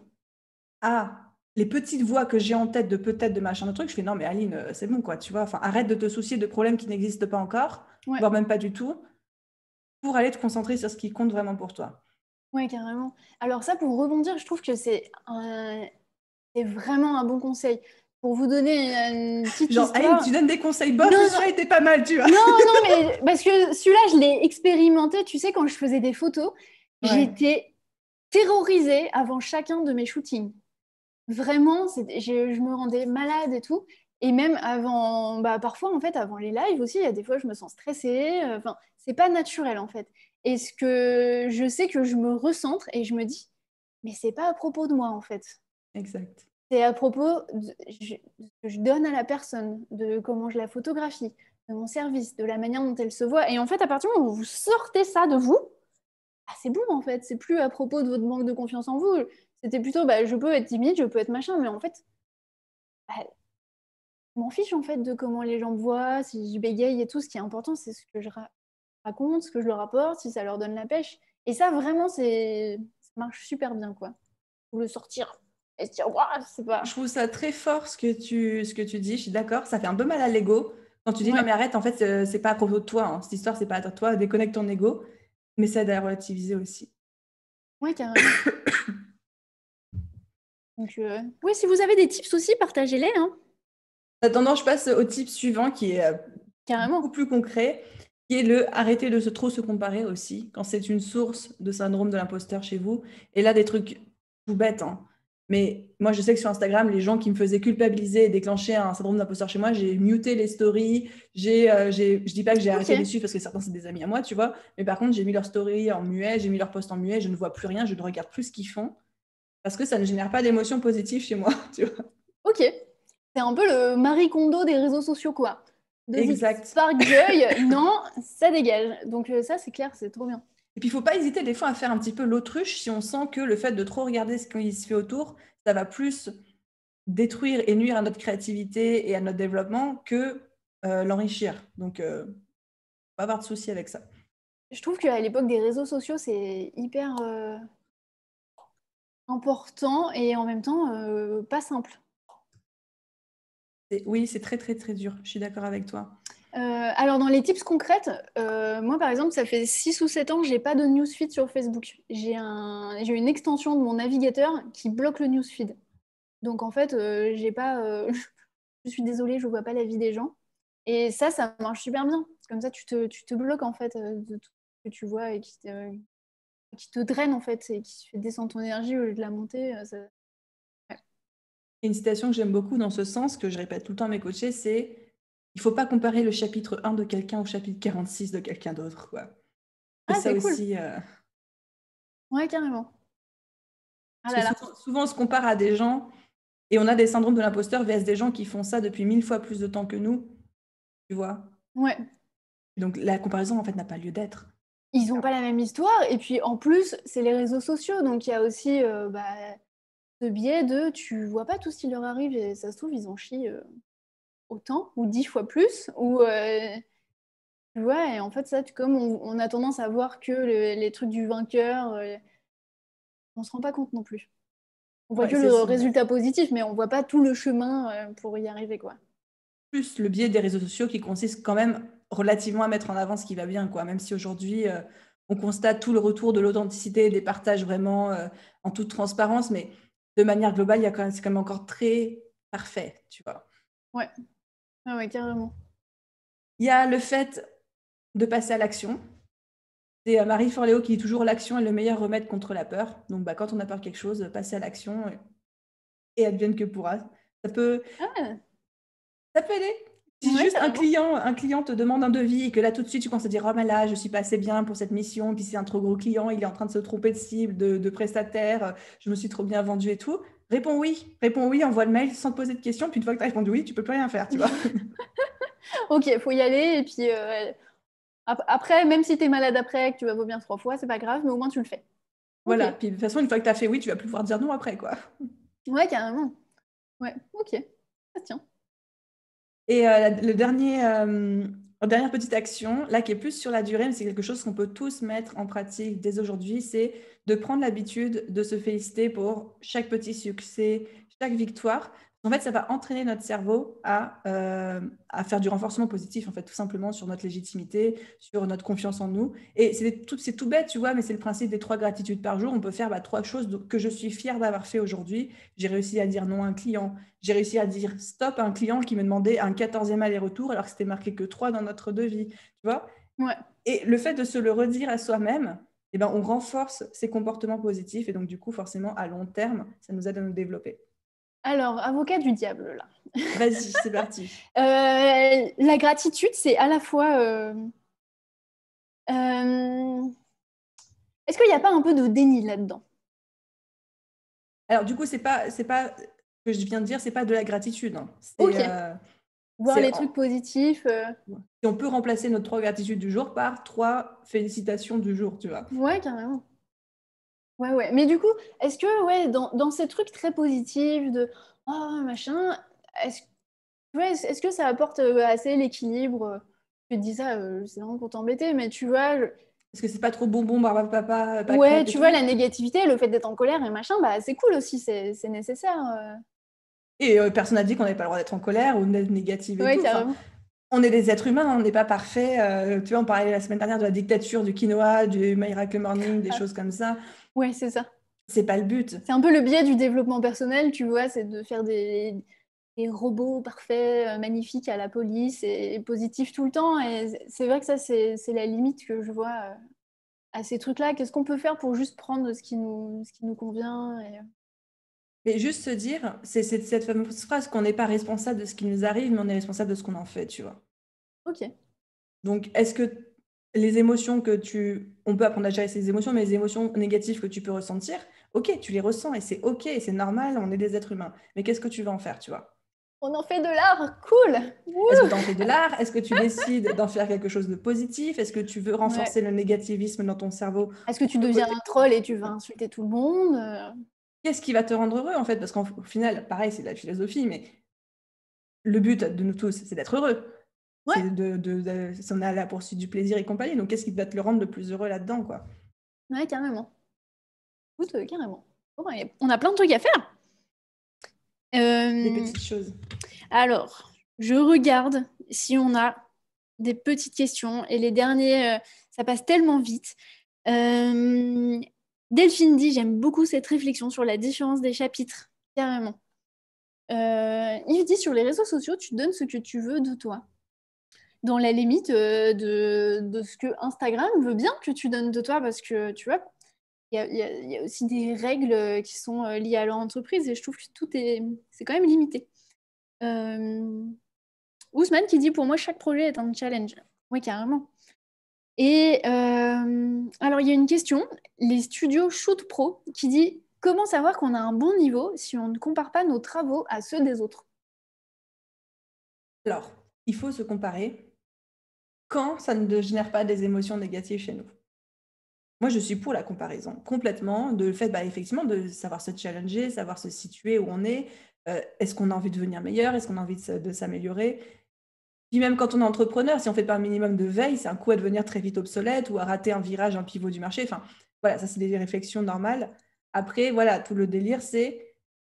à les petites voix que j'ai en tête de peut-être de machin de truc, je fais non mais Aline, euh, c'est bon quoi, tu vois, enfin arrête de te soucier de problèmes qui n'existent pas encore, voire même pas du tout, pour aller te concentrer sur ce qui compte vraiment pour toi. Oui, carrément. Alors ça, pour rebondir, je trouve que c'est vraiment un bon conseil. Pour vous donner une petite Genre, Aline, tu donnes des conseils bof, ça était pas mal, tu vois. Non, non, mais parce que celui-là, je l'ai expérimenté, tu sais, quand je faisais des photos, j'étais terrorisée avant chacun de mes shootings. Vraiment, je, me rendais malade et tout. Et même avant, bah, parfois en fait, avant les lives aussi, il y a des fois je me sens stressée. Euh, enfin, c'est pas naturel en fait. Et ce que je sais que je me recentre et je me dis, mais c'est pas à propos de moi en fait. Exact. C'est à propos de ce que je donne à la personne, de comment je la photographie, de mon service, de la manière dont elle se voit. Et en fait, à partir du moment où vous sortez ça de vous, ah, c'est bon en fait. C'est plus à propos de votre manque de confiance en vous. C'était plutôt, bah, je peux être timide, je peux être machin, mais en fait, bah, je m'en fiche en fait de comment les gens me voient, si je bégaye et tout. Ce qui est important, c'est ce que je raconte, ce que je leur apporte, si ça leur donne la pêche. Et ça, vraiment, c'est ça marche super bien, quoi. Pour le sortir et se dire, sais pas. Je trouve ça très fort ce que tu, ce que tu dis. Je suis d'accord. Ça fait un peu mal à l'ego quand tu dis non mais arrête. En fait, euh, c'est pas à propos de toi. Hein. Cette histoire, c'est pas à toi. Déconnecte ton ego, mais ça aide à relativiser aussi. Ouais, carrément. Donc, euh, oui, si vous avez des tips aussi, partagez-les. Hein. Attendant, je passe au type suivant qui est euh, carrément beaucoup plus concret, qui est le arrêter de se trop se comparer aussi quand c'est une source de syndrome de l'imposteur chez vous. Et là, des trucs tout bêtes. Hein. Mais moi, je sais que sur Instagram, les gens qui me faisaient culpabiliser et déclencher un syndrome d'imposteur chez moi, j'ai muté les stories. Euh, je dis pas que j'ai arrêté de les suivre parce que certains, c'est des amis à moi, tu vois. Mais par contre, j'ai mis leurs stories en muet, j'ai mis leurs posts en muet, je ne vois plus rien, je ne regarde plus ce qu'ils font parce que ça ne génère pas d'émotions positives chez moi, tu vois. Ok, c'est un peu le Marie Kondo des réseaux sociaux, quoi. exact. Spark non, ça dégage. Donc euh, ça, c'est clair, c'est trop bien. Et puis, il ne faut pas hésiter des fois à faire un petit peu l'autruche si on sent que le fait de trop regarder ce qui se fait autour, ça va plus détruire et nuire à notre créativité et à notre développement que euh, l'enrichir. Donc, euh, pas avoir de soucis avec ça. Je trouve qu'à l'époque des réseaux sociaux, c'est hyper... Euh, important et en même temps euh, pas simple. Oui, c'est très très très dur, je suis d'accord avec toi. Euh, alors dans les tips concrètes, euh, moi par exemple, ça fait 6 ou 7 ans que j'ai pas de newsfeed sur Facebook. J'ai un, une extension de mon navigateur qui bloque le newsfeed. Donc en fait, j'ai pas, je suis désolée, je vois pas la vie des gens. Et ça, ça marche super bien. Comme ça, tu te, tu te bloques en fait de tout ce que tu vois et qui, qui te draine en fait et qui fait descendre ton énergie au lieu de la monter. Euh, ça... Une citation que j'aime beaucoup dans ce sens, que je répète tout le temps à mes coachés, c'est il faut pas comparer le chapitre 1 de quelqu'un au chapitre 46 de quelqu'un d'autre. Quoi. Ah, ça aussi. Euh, ouais, carrément. Ah souvent, souvent, on se compare à des gens et on a des syndromes de l'imposteur vs des gens qui font ça depuis mille fois plus de temps que nous. Tu vois Ouais. Donc la comparaison en fait n'a pas lieu d'être ils n'ont pas la même histoire. Et puis en plus, c'est les réseaux sociaux. Donc il y a aussi euh, bah, ce biais de tu vois pas tout ce qui leur arrive et ça se trouve, ils en chient euh, autant ou dix fois plus. Ou, euh, tu vois, et en fait, ça, comme on, a tendance à voir que les trucs du vainqueur, on se rend pas compte non plus. On voit que le résultat positif, mais on voit pas tout le chemin pour y arriver. quoi. Plus le biais des réseaux sociaux qui consiste quand même relativement à mettre en avant ce qui va bien, quoi. Même si aujourd'hui, euh, on constate tout le retour de l'authenticité et des partages vraiment euh, en toute transparence, mais de manière globale, il y a quand même, c'est quand même encore très parfait, tu vois. Ouais. Ah carrément. Il y a le fait de passer à l'action. C'est euh, Marie Forléo qui dit toujours l'action est le meilleur remède contre la peur. Donc, bah, quand on a peur de quelque chose, passer à l'action et advienne que pourra. Ça peut, ah. ça peut aider. Si juste un client, un client te demande un devis et que là tout de suite tu commences à dire oh mais là je suis pas assez bien pour cette mission, puis c'est un trop gros client, il est en train de se tromper de cible, de, prestataire, je me suis trop bien vendu et tout, réponds oui, réponds oui, envoie le mail sans te poser de questions, puis une fois que tu as répondu oui, tu peux plus rien faire, tu vois. ok, faut y aller et puis euh, après, même si tu es malade après, que tu vas bien trois fois, c'est pas grave, mais au moins tu le fais. Voilà, puis de toute façon, une fois que tu as fait oui, tu vas plus pouvoir dire non après, quoi. Ouais, carrément. Ouais, ok. Ah, tiens. Et euh, euh, la dernière petite action, là qui est plus sur la durée, mais c'est quelque chose qu'on peut tous mettre en pratique dès aujourd'hui, c'est de prendre l'habitude de se féliciter pour chaque petit succès, chaque victoire, en fait, ça va entraîner notre cerveau euh, à, faire du renforcement positif, en fait, tout simplement sur notre légitimité, sur notre confiance en nous. Et c'est tout, tout bête, tu vois, mais c'est le principe des trois gratitudes par jour. On peut faire bah, trois choses que je suis fière d'avoir fait aujourd'hui. J'ai réussi à dire non à un client. J'ai réussi à dire stop à un client qui me demandait un 14e aller-retour alors que c'était marqué que trois dans notre devis, tu vois. Et le fait de se le redire à soi-même, eh ben, on renforce ces comportements positifs et donc du coup, forcément, à long terme, ça nous aide à nous développer. Alors, avocat du diable, là. Vas-y, c'est parti. Euh, la gratitude, c'est à la fois... Euh, euh, est-ce qu'il n'y a pas un peu de déni là-dedans Alors, du coup, c'est pas, c'est pas que je viens de dire, c'est pas de la gratitude. Hein. Voir les trucs positifs. Et on peut remplacer nos trois gratitudes du jour par trois félicitations du jour, tu vois. Ouais, carrément. Ouais, ouais. Mais du coup, est-ce que ouais, dans, dans, ces trucs très positifs de oh, machin, est-ce ouais, est que ça apporte euh, assez l'équilibre euh Tu te dis ça, euh, c'est vraiment pour t'embêter, mais tu vois. Je... Parce que c'est pas trop bonbon, papa, Pas, ouais, tu vois, la négativité, le fait d'être en colère et machin, bah, c'est cool aussi, c'est nécessaire. Et personne n'a dit qu'on n'avait pas le droit d'être en colère ou d'être négative. Et tout. Enfin, on est des êtres humains, hein, on n'est pas parfaits, euh, tu vois, on parlait la semaine dernière de la dictature du quinoa, du miracle morning, des ah. choses comme ça. Ouais, c'est ça. C'est pas le but. C'est un peu le biais du développement personnel, tu vois, c'est de faire des, robots parfaits, euh, magnifiques à la police et, positifs tout le temps. Et c'est vrai que ça, c'est la limite que je vois euh, à ces trucs-là. Qu'est-ce qu'on peut faire pour juste prendre ce qui nous, ce qui nous convient mais juste se dire, c'est cette fameuse phrase qu'on n'est pas responsable de ce qui nous arrive, mais on est responsable de ce qu'on en fait, tu vois. Ok. Donc, est-ce que les émotions que tu... On peut apprendre à gérer ces émotions, mais les émotions négatives que tu peux ressentir, ok, tu les ressens et c'est ok, c'est normal, on est des êtres humains. Mais qu'est-ce que tu veux en faire, tu vois on en fait de l'art, cool. Est-ce que tu en fais de l'art Est-ce que tu décides d'en faire quelque chose de positif Est-ce que tu veux renforcer le négativisme dans ton cerveau Est-ce que tu deviens un troll et tu vas insulter tout le monde euh? qu'est-ce qui va te rendre heureux en fait Parce qu'au final, pareil, c'est de la philosophie, mais le but de nous tous, c'est d'être heureux. Ouais. De, on a la poursuite du plaisir et compagnie, donc qu'est-ce qui va te le rendre le plus heureux là-dedans quoi carrément. Écoute, euh, carrément. Bah, on a plein de trucs à faire. Des euh, petites choses. Alors, je regarde si on a des petites questions et les derniers, euh, ça passe tellement vite. Delphine dit, j'aime beaucoup cette réflexion sur la différence des chapitres, carrément. Il euh, Yves dit, sur les réseaux sociaux, tu donnes ce que tu veux de toi, dans la limite euh, de, ce que Instagram veut bien que tu donnes de toi, parce que, tu vois, il y, a aussi des règles euh, qui sont liées à leur entreprise, et je trouve que tout est... C'est quand même limité. Ousmane qui dit, pour moi, chaque projet est un challenge. Oui, carrément. Et euh, alors, il y a une question, les studios Shoot Pro, qui dit comment savoir qu'on a un bon niveau si on ne compare pas nos travaux à ceux des autres Alors, il faut se comparer quand ça ne génère pas des émotions négatives chez nous. Moi, je suis pour la comparaison, complètement, de le fait, bah, effectivement, de savoir se challenger, savoir se situer où on est, euh, est-ce qu'on a envie de devenir meilleur, est-ce qu'on a envie de s'améliorer, puis même quand on est entrepreneur, si on ne fait pas un minimum de veille, c'est un coup à devenir très vite obsolète ou à rater un virage, un pivot du marché. Enfin, voilà, ça, c'est des réflexions normales. Après, voilà, tout le délire, c'est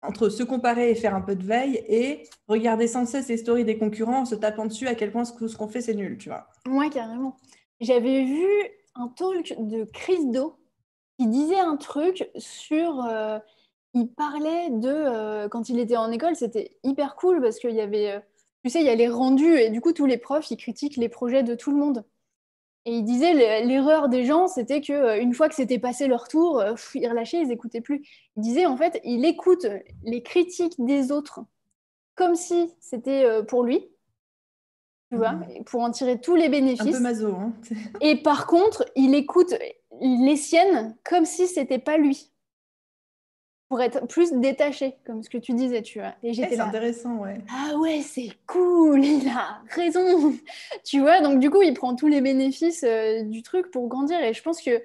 entre se comparer et faire un peu de veille et regarder sans cesse les stories des concurrents en se tapant dessus à quel point ce qu'on fait, c'est nul, tu vois. Moi, carrément. J'avais vu un talk de Chris Do qui disait un truc sur... Euh, il parlait de... Euh, quand il était en école, c'était hyper cool parce qu'il y avait... Euh, tu sais, il y a les rendus, et du coup, tous les profs, ils critiquent les projets de tout le monde. Et ils disaient, l'erreur des gens, c'était qu'une euh, fois que c'était passé leur tour, euh, ils relâchaient, ils n'écoutaient plus. Il disaient, en fait, il écoute les critiques des autres comme si c'était euh, pour lui, tu vois, mmh. pour en tirer tous les bénéfices. Un peu hein. et par contre, il écoute les siennes comme si c'était pas lui pour être plus détaché, comme ce que tu disais, tu vois. Et j'étais intéressant, ouais. Ah ouais, c'est cool, il a raison, tu vois. Donc du coup, il prend tous les bénéfices euh, du truc pour grandir. Et je pense que,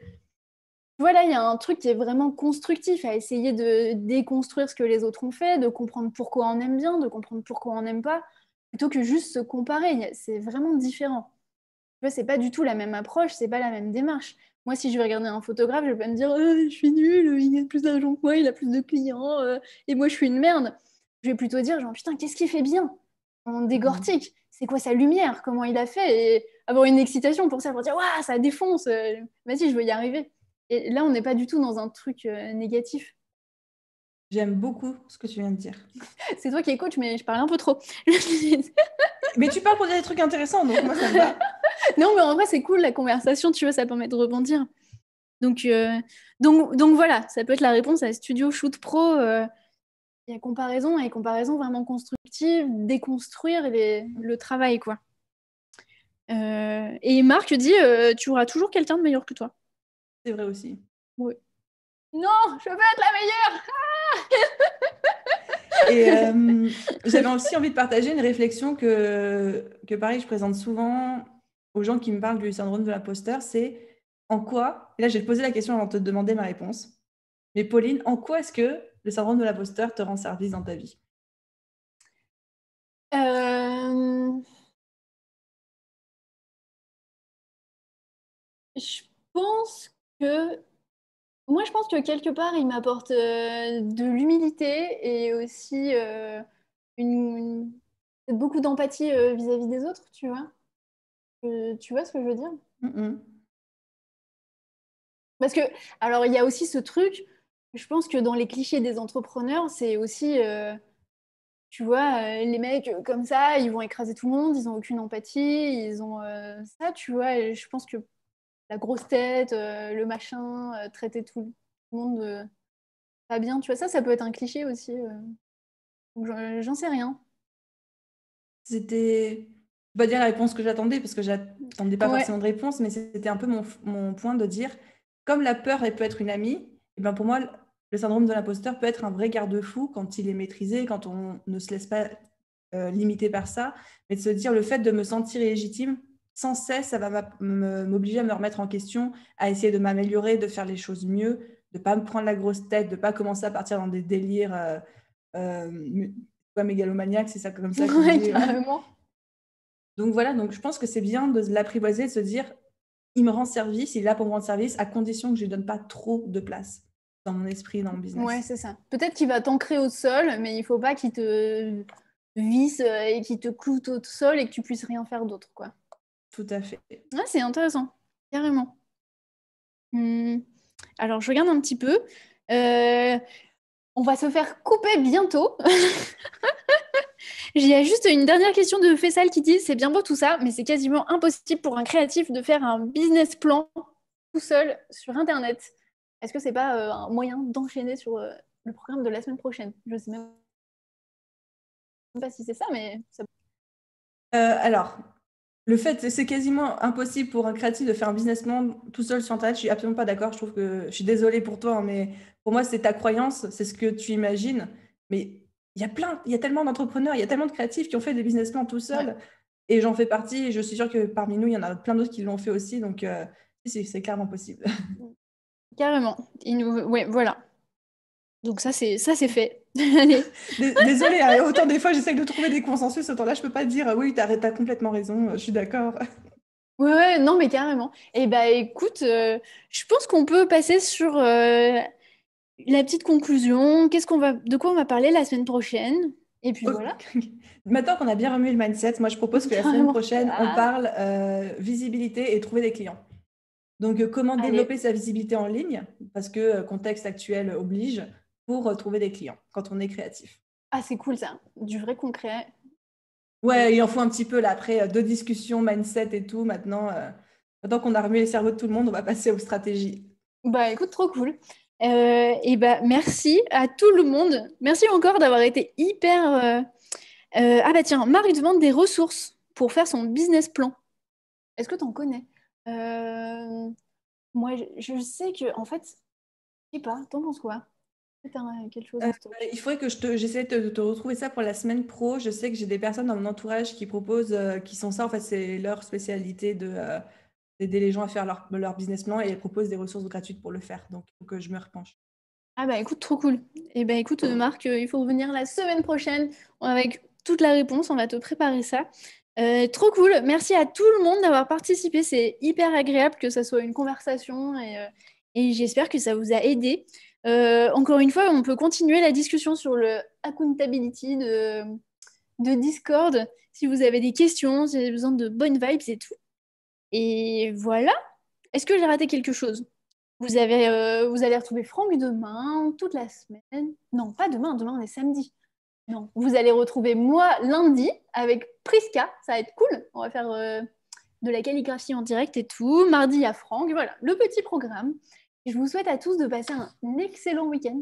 voilà, il y a un truc qui est vraiment constructif à essayer de déconstruire ce que les autres ont fait, de comprendre pourquoi on aime bien, de comprendre pourquoi on n'aime pas, plutôt que juste se comparer. C'est vraiment différent. c'est pas du tout la même approche, c'est pas la même démarche. Moi, si je vais regarder un photographe, je vais pas me dire oh, je suis nul, il a plus d'argent que moi, il a plus de clients, euh, et moi je suis une merde. Je vais plutôt dire genre putain, qu'est-ce qu'il fait bien On dégortique, C'est quoi sa lumière Comment il a fait Et avoir une excitation pour ça, pour dire waouh, ça défonce. Euh, vas-y, je veux y arriver. Et là, on n'est pas du tout dans un truc euh, négatif. J'aime beaucoup ce que tu viens de dire. C'est toi qui es mais je parle un peu trop. mais tu parles pour dire des trucs intéressants, donc moi ça me va. non, mais en vrai, c'est cool la conversation, tu vois, ça permet de rebondir. Donc, euh, donc, donc voilà, ça peut être la réponse à Studio Shoot Pro. il y a comparaison et comparaison vraiment constructive, déconstruire le travail, quoi. Euh, et Marc dit euh, Tu auras toujours quelqu'un de meilleur que toi. C'est vrai aussi. Oui non, je veux être la meilleure. Ah euh, j'avais aussi envie de partager une réflexion que, que, pareil, je présente souvent aux gens qui me parlent du syndrome de l'imposteur, c'est en quoi, et là j'ai posé la question avant de te demander ma réponse, mais Pauline, en quoi est-ce que le syndrome de l'imposteur te rend service dans ta vie euh, Je pense que moi, je pense que quelque part, il m'apporte euh, de l'humilité et aussi euh, beaucoup d'empathie euh, vis-à-vis des autres, tu vois. tu vois ce que je veux dire Parce que, alors, il y a aussi ce truc, je pense que dans les clichés des entrepreneurs, c'est aussi, tu vois, les mecs comme ça, ils vont écraser tout le monde, ils n'ont aucune empathie, ils ont ça, tu vois. Et je pense que la grosse tête, euh, le machin, euh, traiter tout le monde pas bien. Tu vois, ça, ça peut être un cliché aussi. Euh. Donc, j'en sais rien. C'était pas dire la réponse que j'attendais parce que j'attendais pas forcément de réponse, mais c'était un peu mon, point de dire comme la peur elle peut être une amie, et ben pour moi le syndrome de l'imposteur peut être un vrai garde-fou quand il est maîtrisé, quand on ne se laisse pas limiter par ça, mais de se dire le fait de me sentir illégitime, sans cesse, ça va m'obliger à me remettre en question, à essayer de m'améliorer, de faire les choses mieux, de ne pas me prendre la grosse tête, de ne pas commencer à partir dans des délires euh, euh, mégalomaniaques, c'est ça comme ça. Donc voilà, donc je pense que c'est bien de l'apprivoiser, de se dire, il me rend service, il est là pour me rendre service, à condition que je ne lui donne pas trop de place dans mon esprit, dans mon business. Ouais, c'est ça. Peut-être qu'il va t'ancrer au sol, mais il faut pas qu'il te visse euh, et qu'il te cloue au sol et que tu puisses rien faire d'autre, quoi. Tout à fait. c'est intéressant, carrément. Hum, alors, je regarde un petit peu. Euh, on va se faire couper bientôt. Il y a juste une dernière question de Fessal qui dit c'est bien beau tout ça, mais c'est quasiment impossible pour un créatif de faire un business plan tout seul sur Internet. Est-ce que c'est pas euh, un moyen d'enchaîner sur euh, le programme de la semaine prochaine Je sais même pas si c'est ça, mais ça... alors, le fait, c'est quasiment impossible pour un créatif de faire un business plan tout seul sur Internet. Je suis absolument pas d'accord. Je trouve que je suis désolée pour toi, hein, mais pour moi, c'est ta croyance, c'est ce que tu imagines. Mais il y a plein, il y a tellement d'entrepreneurs, il y a tellement de créatifs qui ont fait des business plans tout seuls. Et j'en fais partie. Et je suis sûre que parmi nous, il y en a plein d'autres qui l'ont fait aussi. Donc, euh, c'est clairement possible. Carrément. oui, voilà. Donc ça, c'est ça, c'est fait. Désolée, hein, autant des fois j'essaie de trouver des consensus, autant là je peux pas dire oui, tu as, complètement raison, je suis d'accord. Ouais, ouais, non, mais carrément. Et eh bien, bah, écoute, euh, je pense qu'on peut passer sur euh, la petite conclusion. Qu'est-ce qu'on va, de quoi on va parler la semaine prochaine Et puis voilà. Maintenant qu'on a bien remué le mindset, moi je propose que la semaine prochaine on ah. parle euh, visibilité et trouver des clients. Donc comment développer sa visibilité en ligne parce que contexte actuel oblige pour trouver des clients quand on est créatif. Ah, c'est cool ça, du vrai concret. Ouais, il en faut un petit peu là après euh, deux discussions, mindset et tout. Maintenant, euh, maintenant qu'on a remué les cerveaux de tout le monde, on va passer aux stratégies. Bah écoute, trop cool. Euh, et bah merci à tout le monde. Merci encore d'avoir été hyper. Euh, ah bah tiens, Marie demande des ressources pour faire son business plan. Est-ce que tu en connais Moi, je sais que en fait, je sais pas. T'en penses quoi quelque chose euh, bah, il faudrait que je j'essaie de te, retrouver ça pour la semaine pro. Je sais que j'ai des personnes dans mon entourage qui proposent, euh, qui sont ça. En fait, c'est leur spécialité de euh, d'aider les gens à faire leur, leur, business plan et elles proposent des ressources gratuites pour le faire. Donc, il faut que je me repenche. Ah bah écoute, trop cool. Et eh ben bah, écoute, Marc, il faut revenir la semaine prochaine avec toute la réponse. On va te préparer ça. trop cool. Merci à tout le monde d'avoir participé. C'est hyper agréable que ça soit une conversation et, et j'espère que ça vous a aidé. Euh, encore une fois, on peut continuer la discussion sur le accountability de, Discord si vous avez des questions, si vous avez besoin de bonnes vibes et tout. Et voilà. Est-ce que j'ai raté quelque chose vous, avez, euh, vous allez retrouver Franck demain, toute la semaine. Non, pas demain, demain on est samedi. Non, vous allez retrouver moi lundi avec Prisca, ça va être cool. On va faire euh, de la calligraphie en direct et tout. Mardi à Franck, voilà, le petit programme. Je vous souhaite à tous de passer un excellent week-end.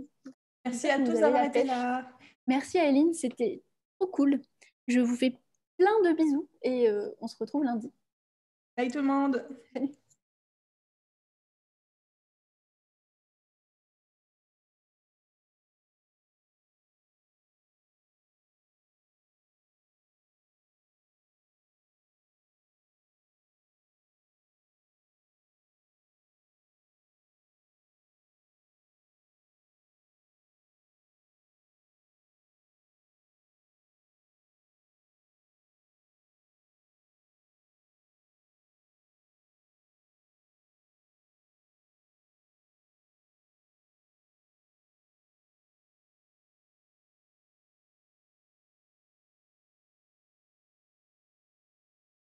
Merci à tous d'avoir été là. Merci à Eline, c'était trop cool. Je vous fais plein de bisous et euh, on se retrouve lundi. Bye tout le monde.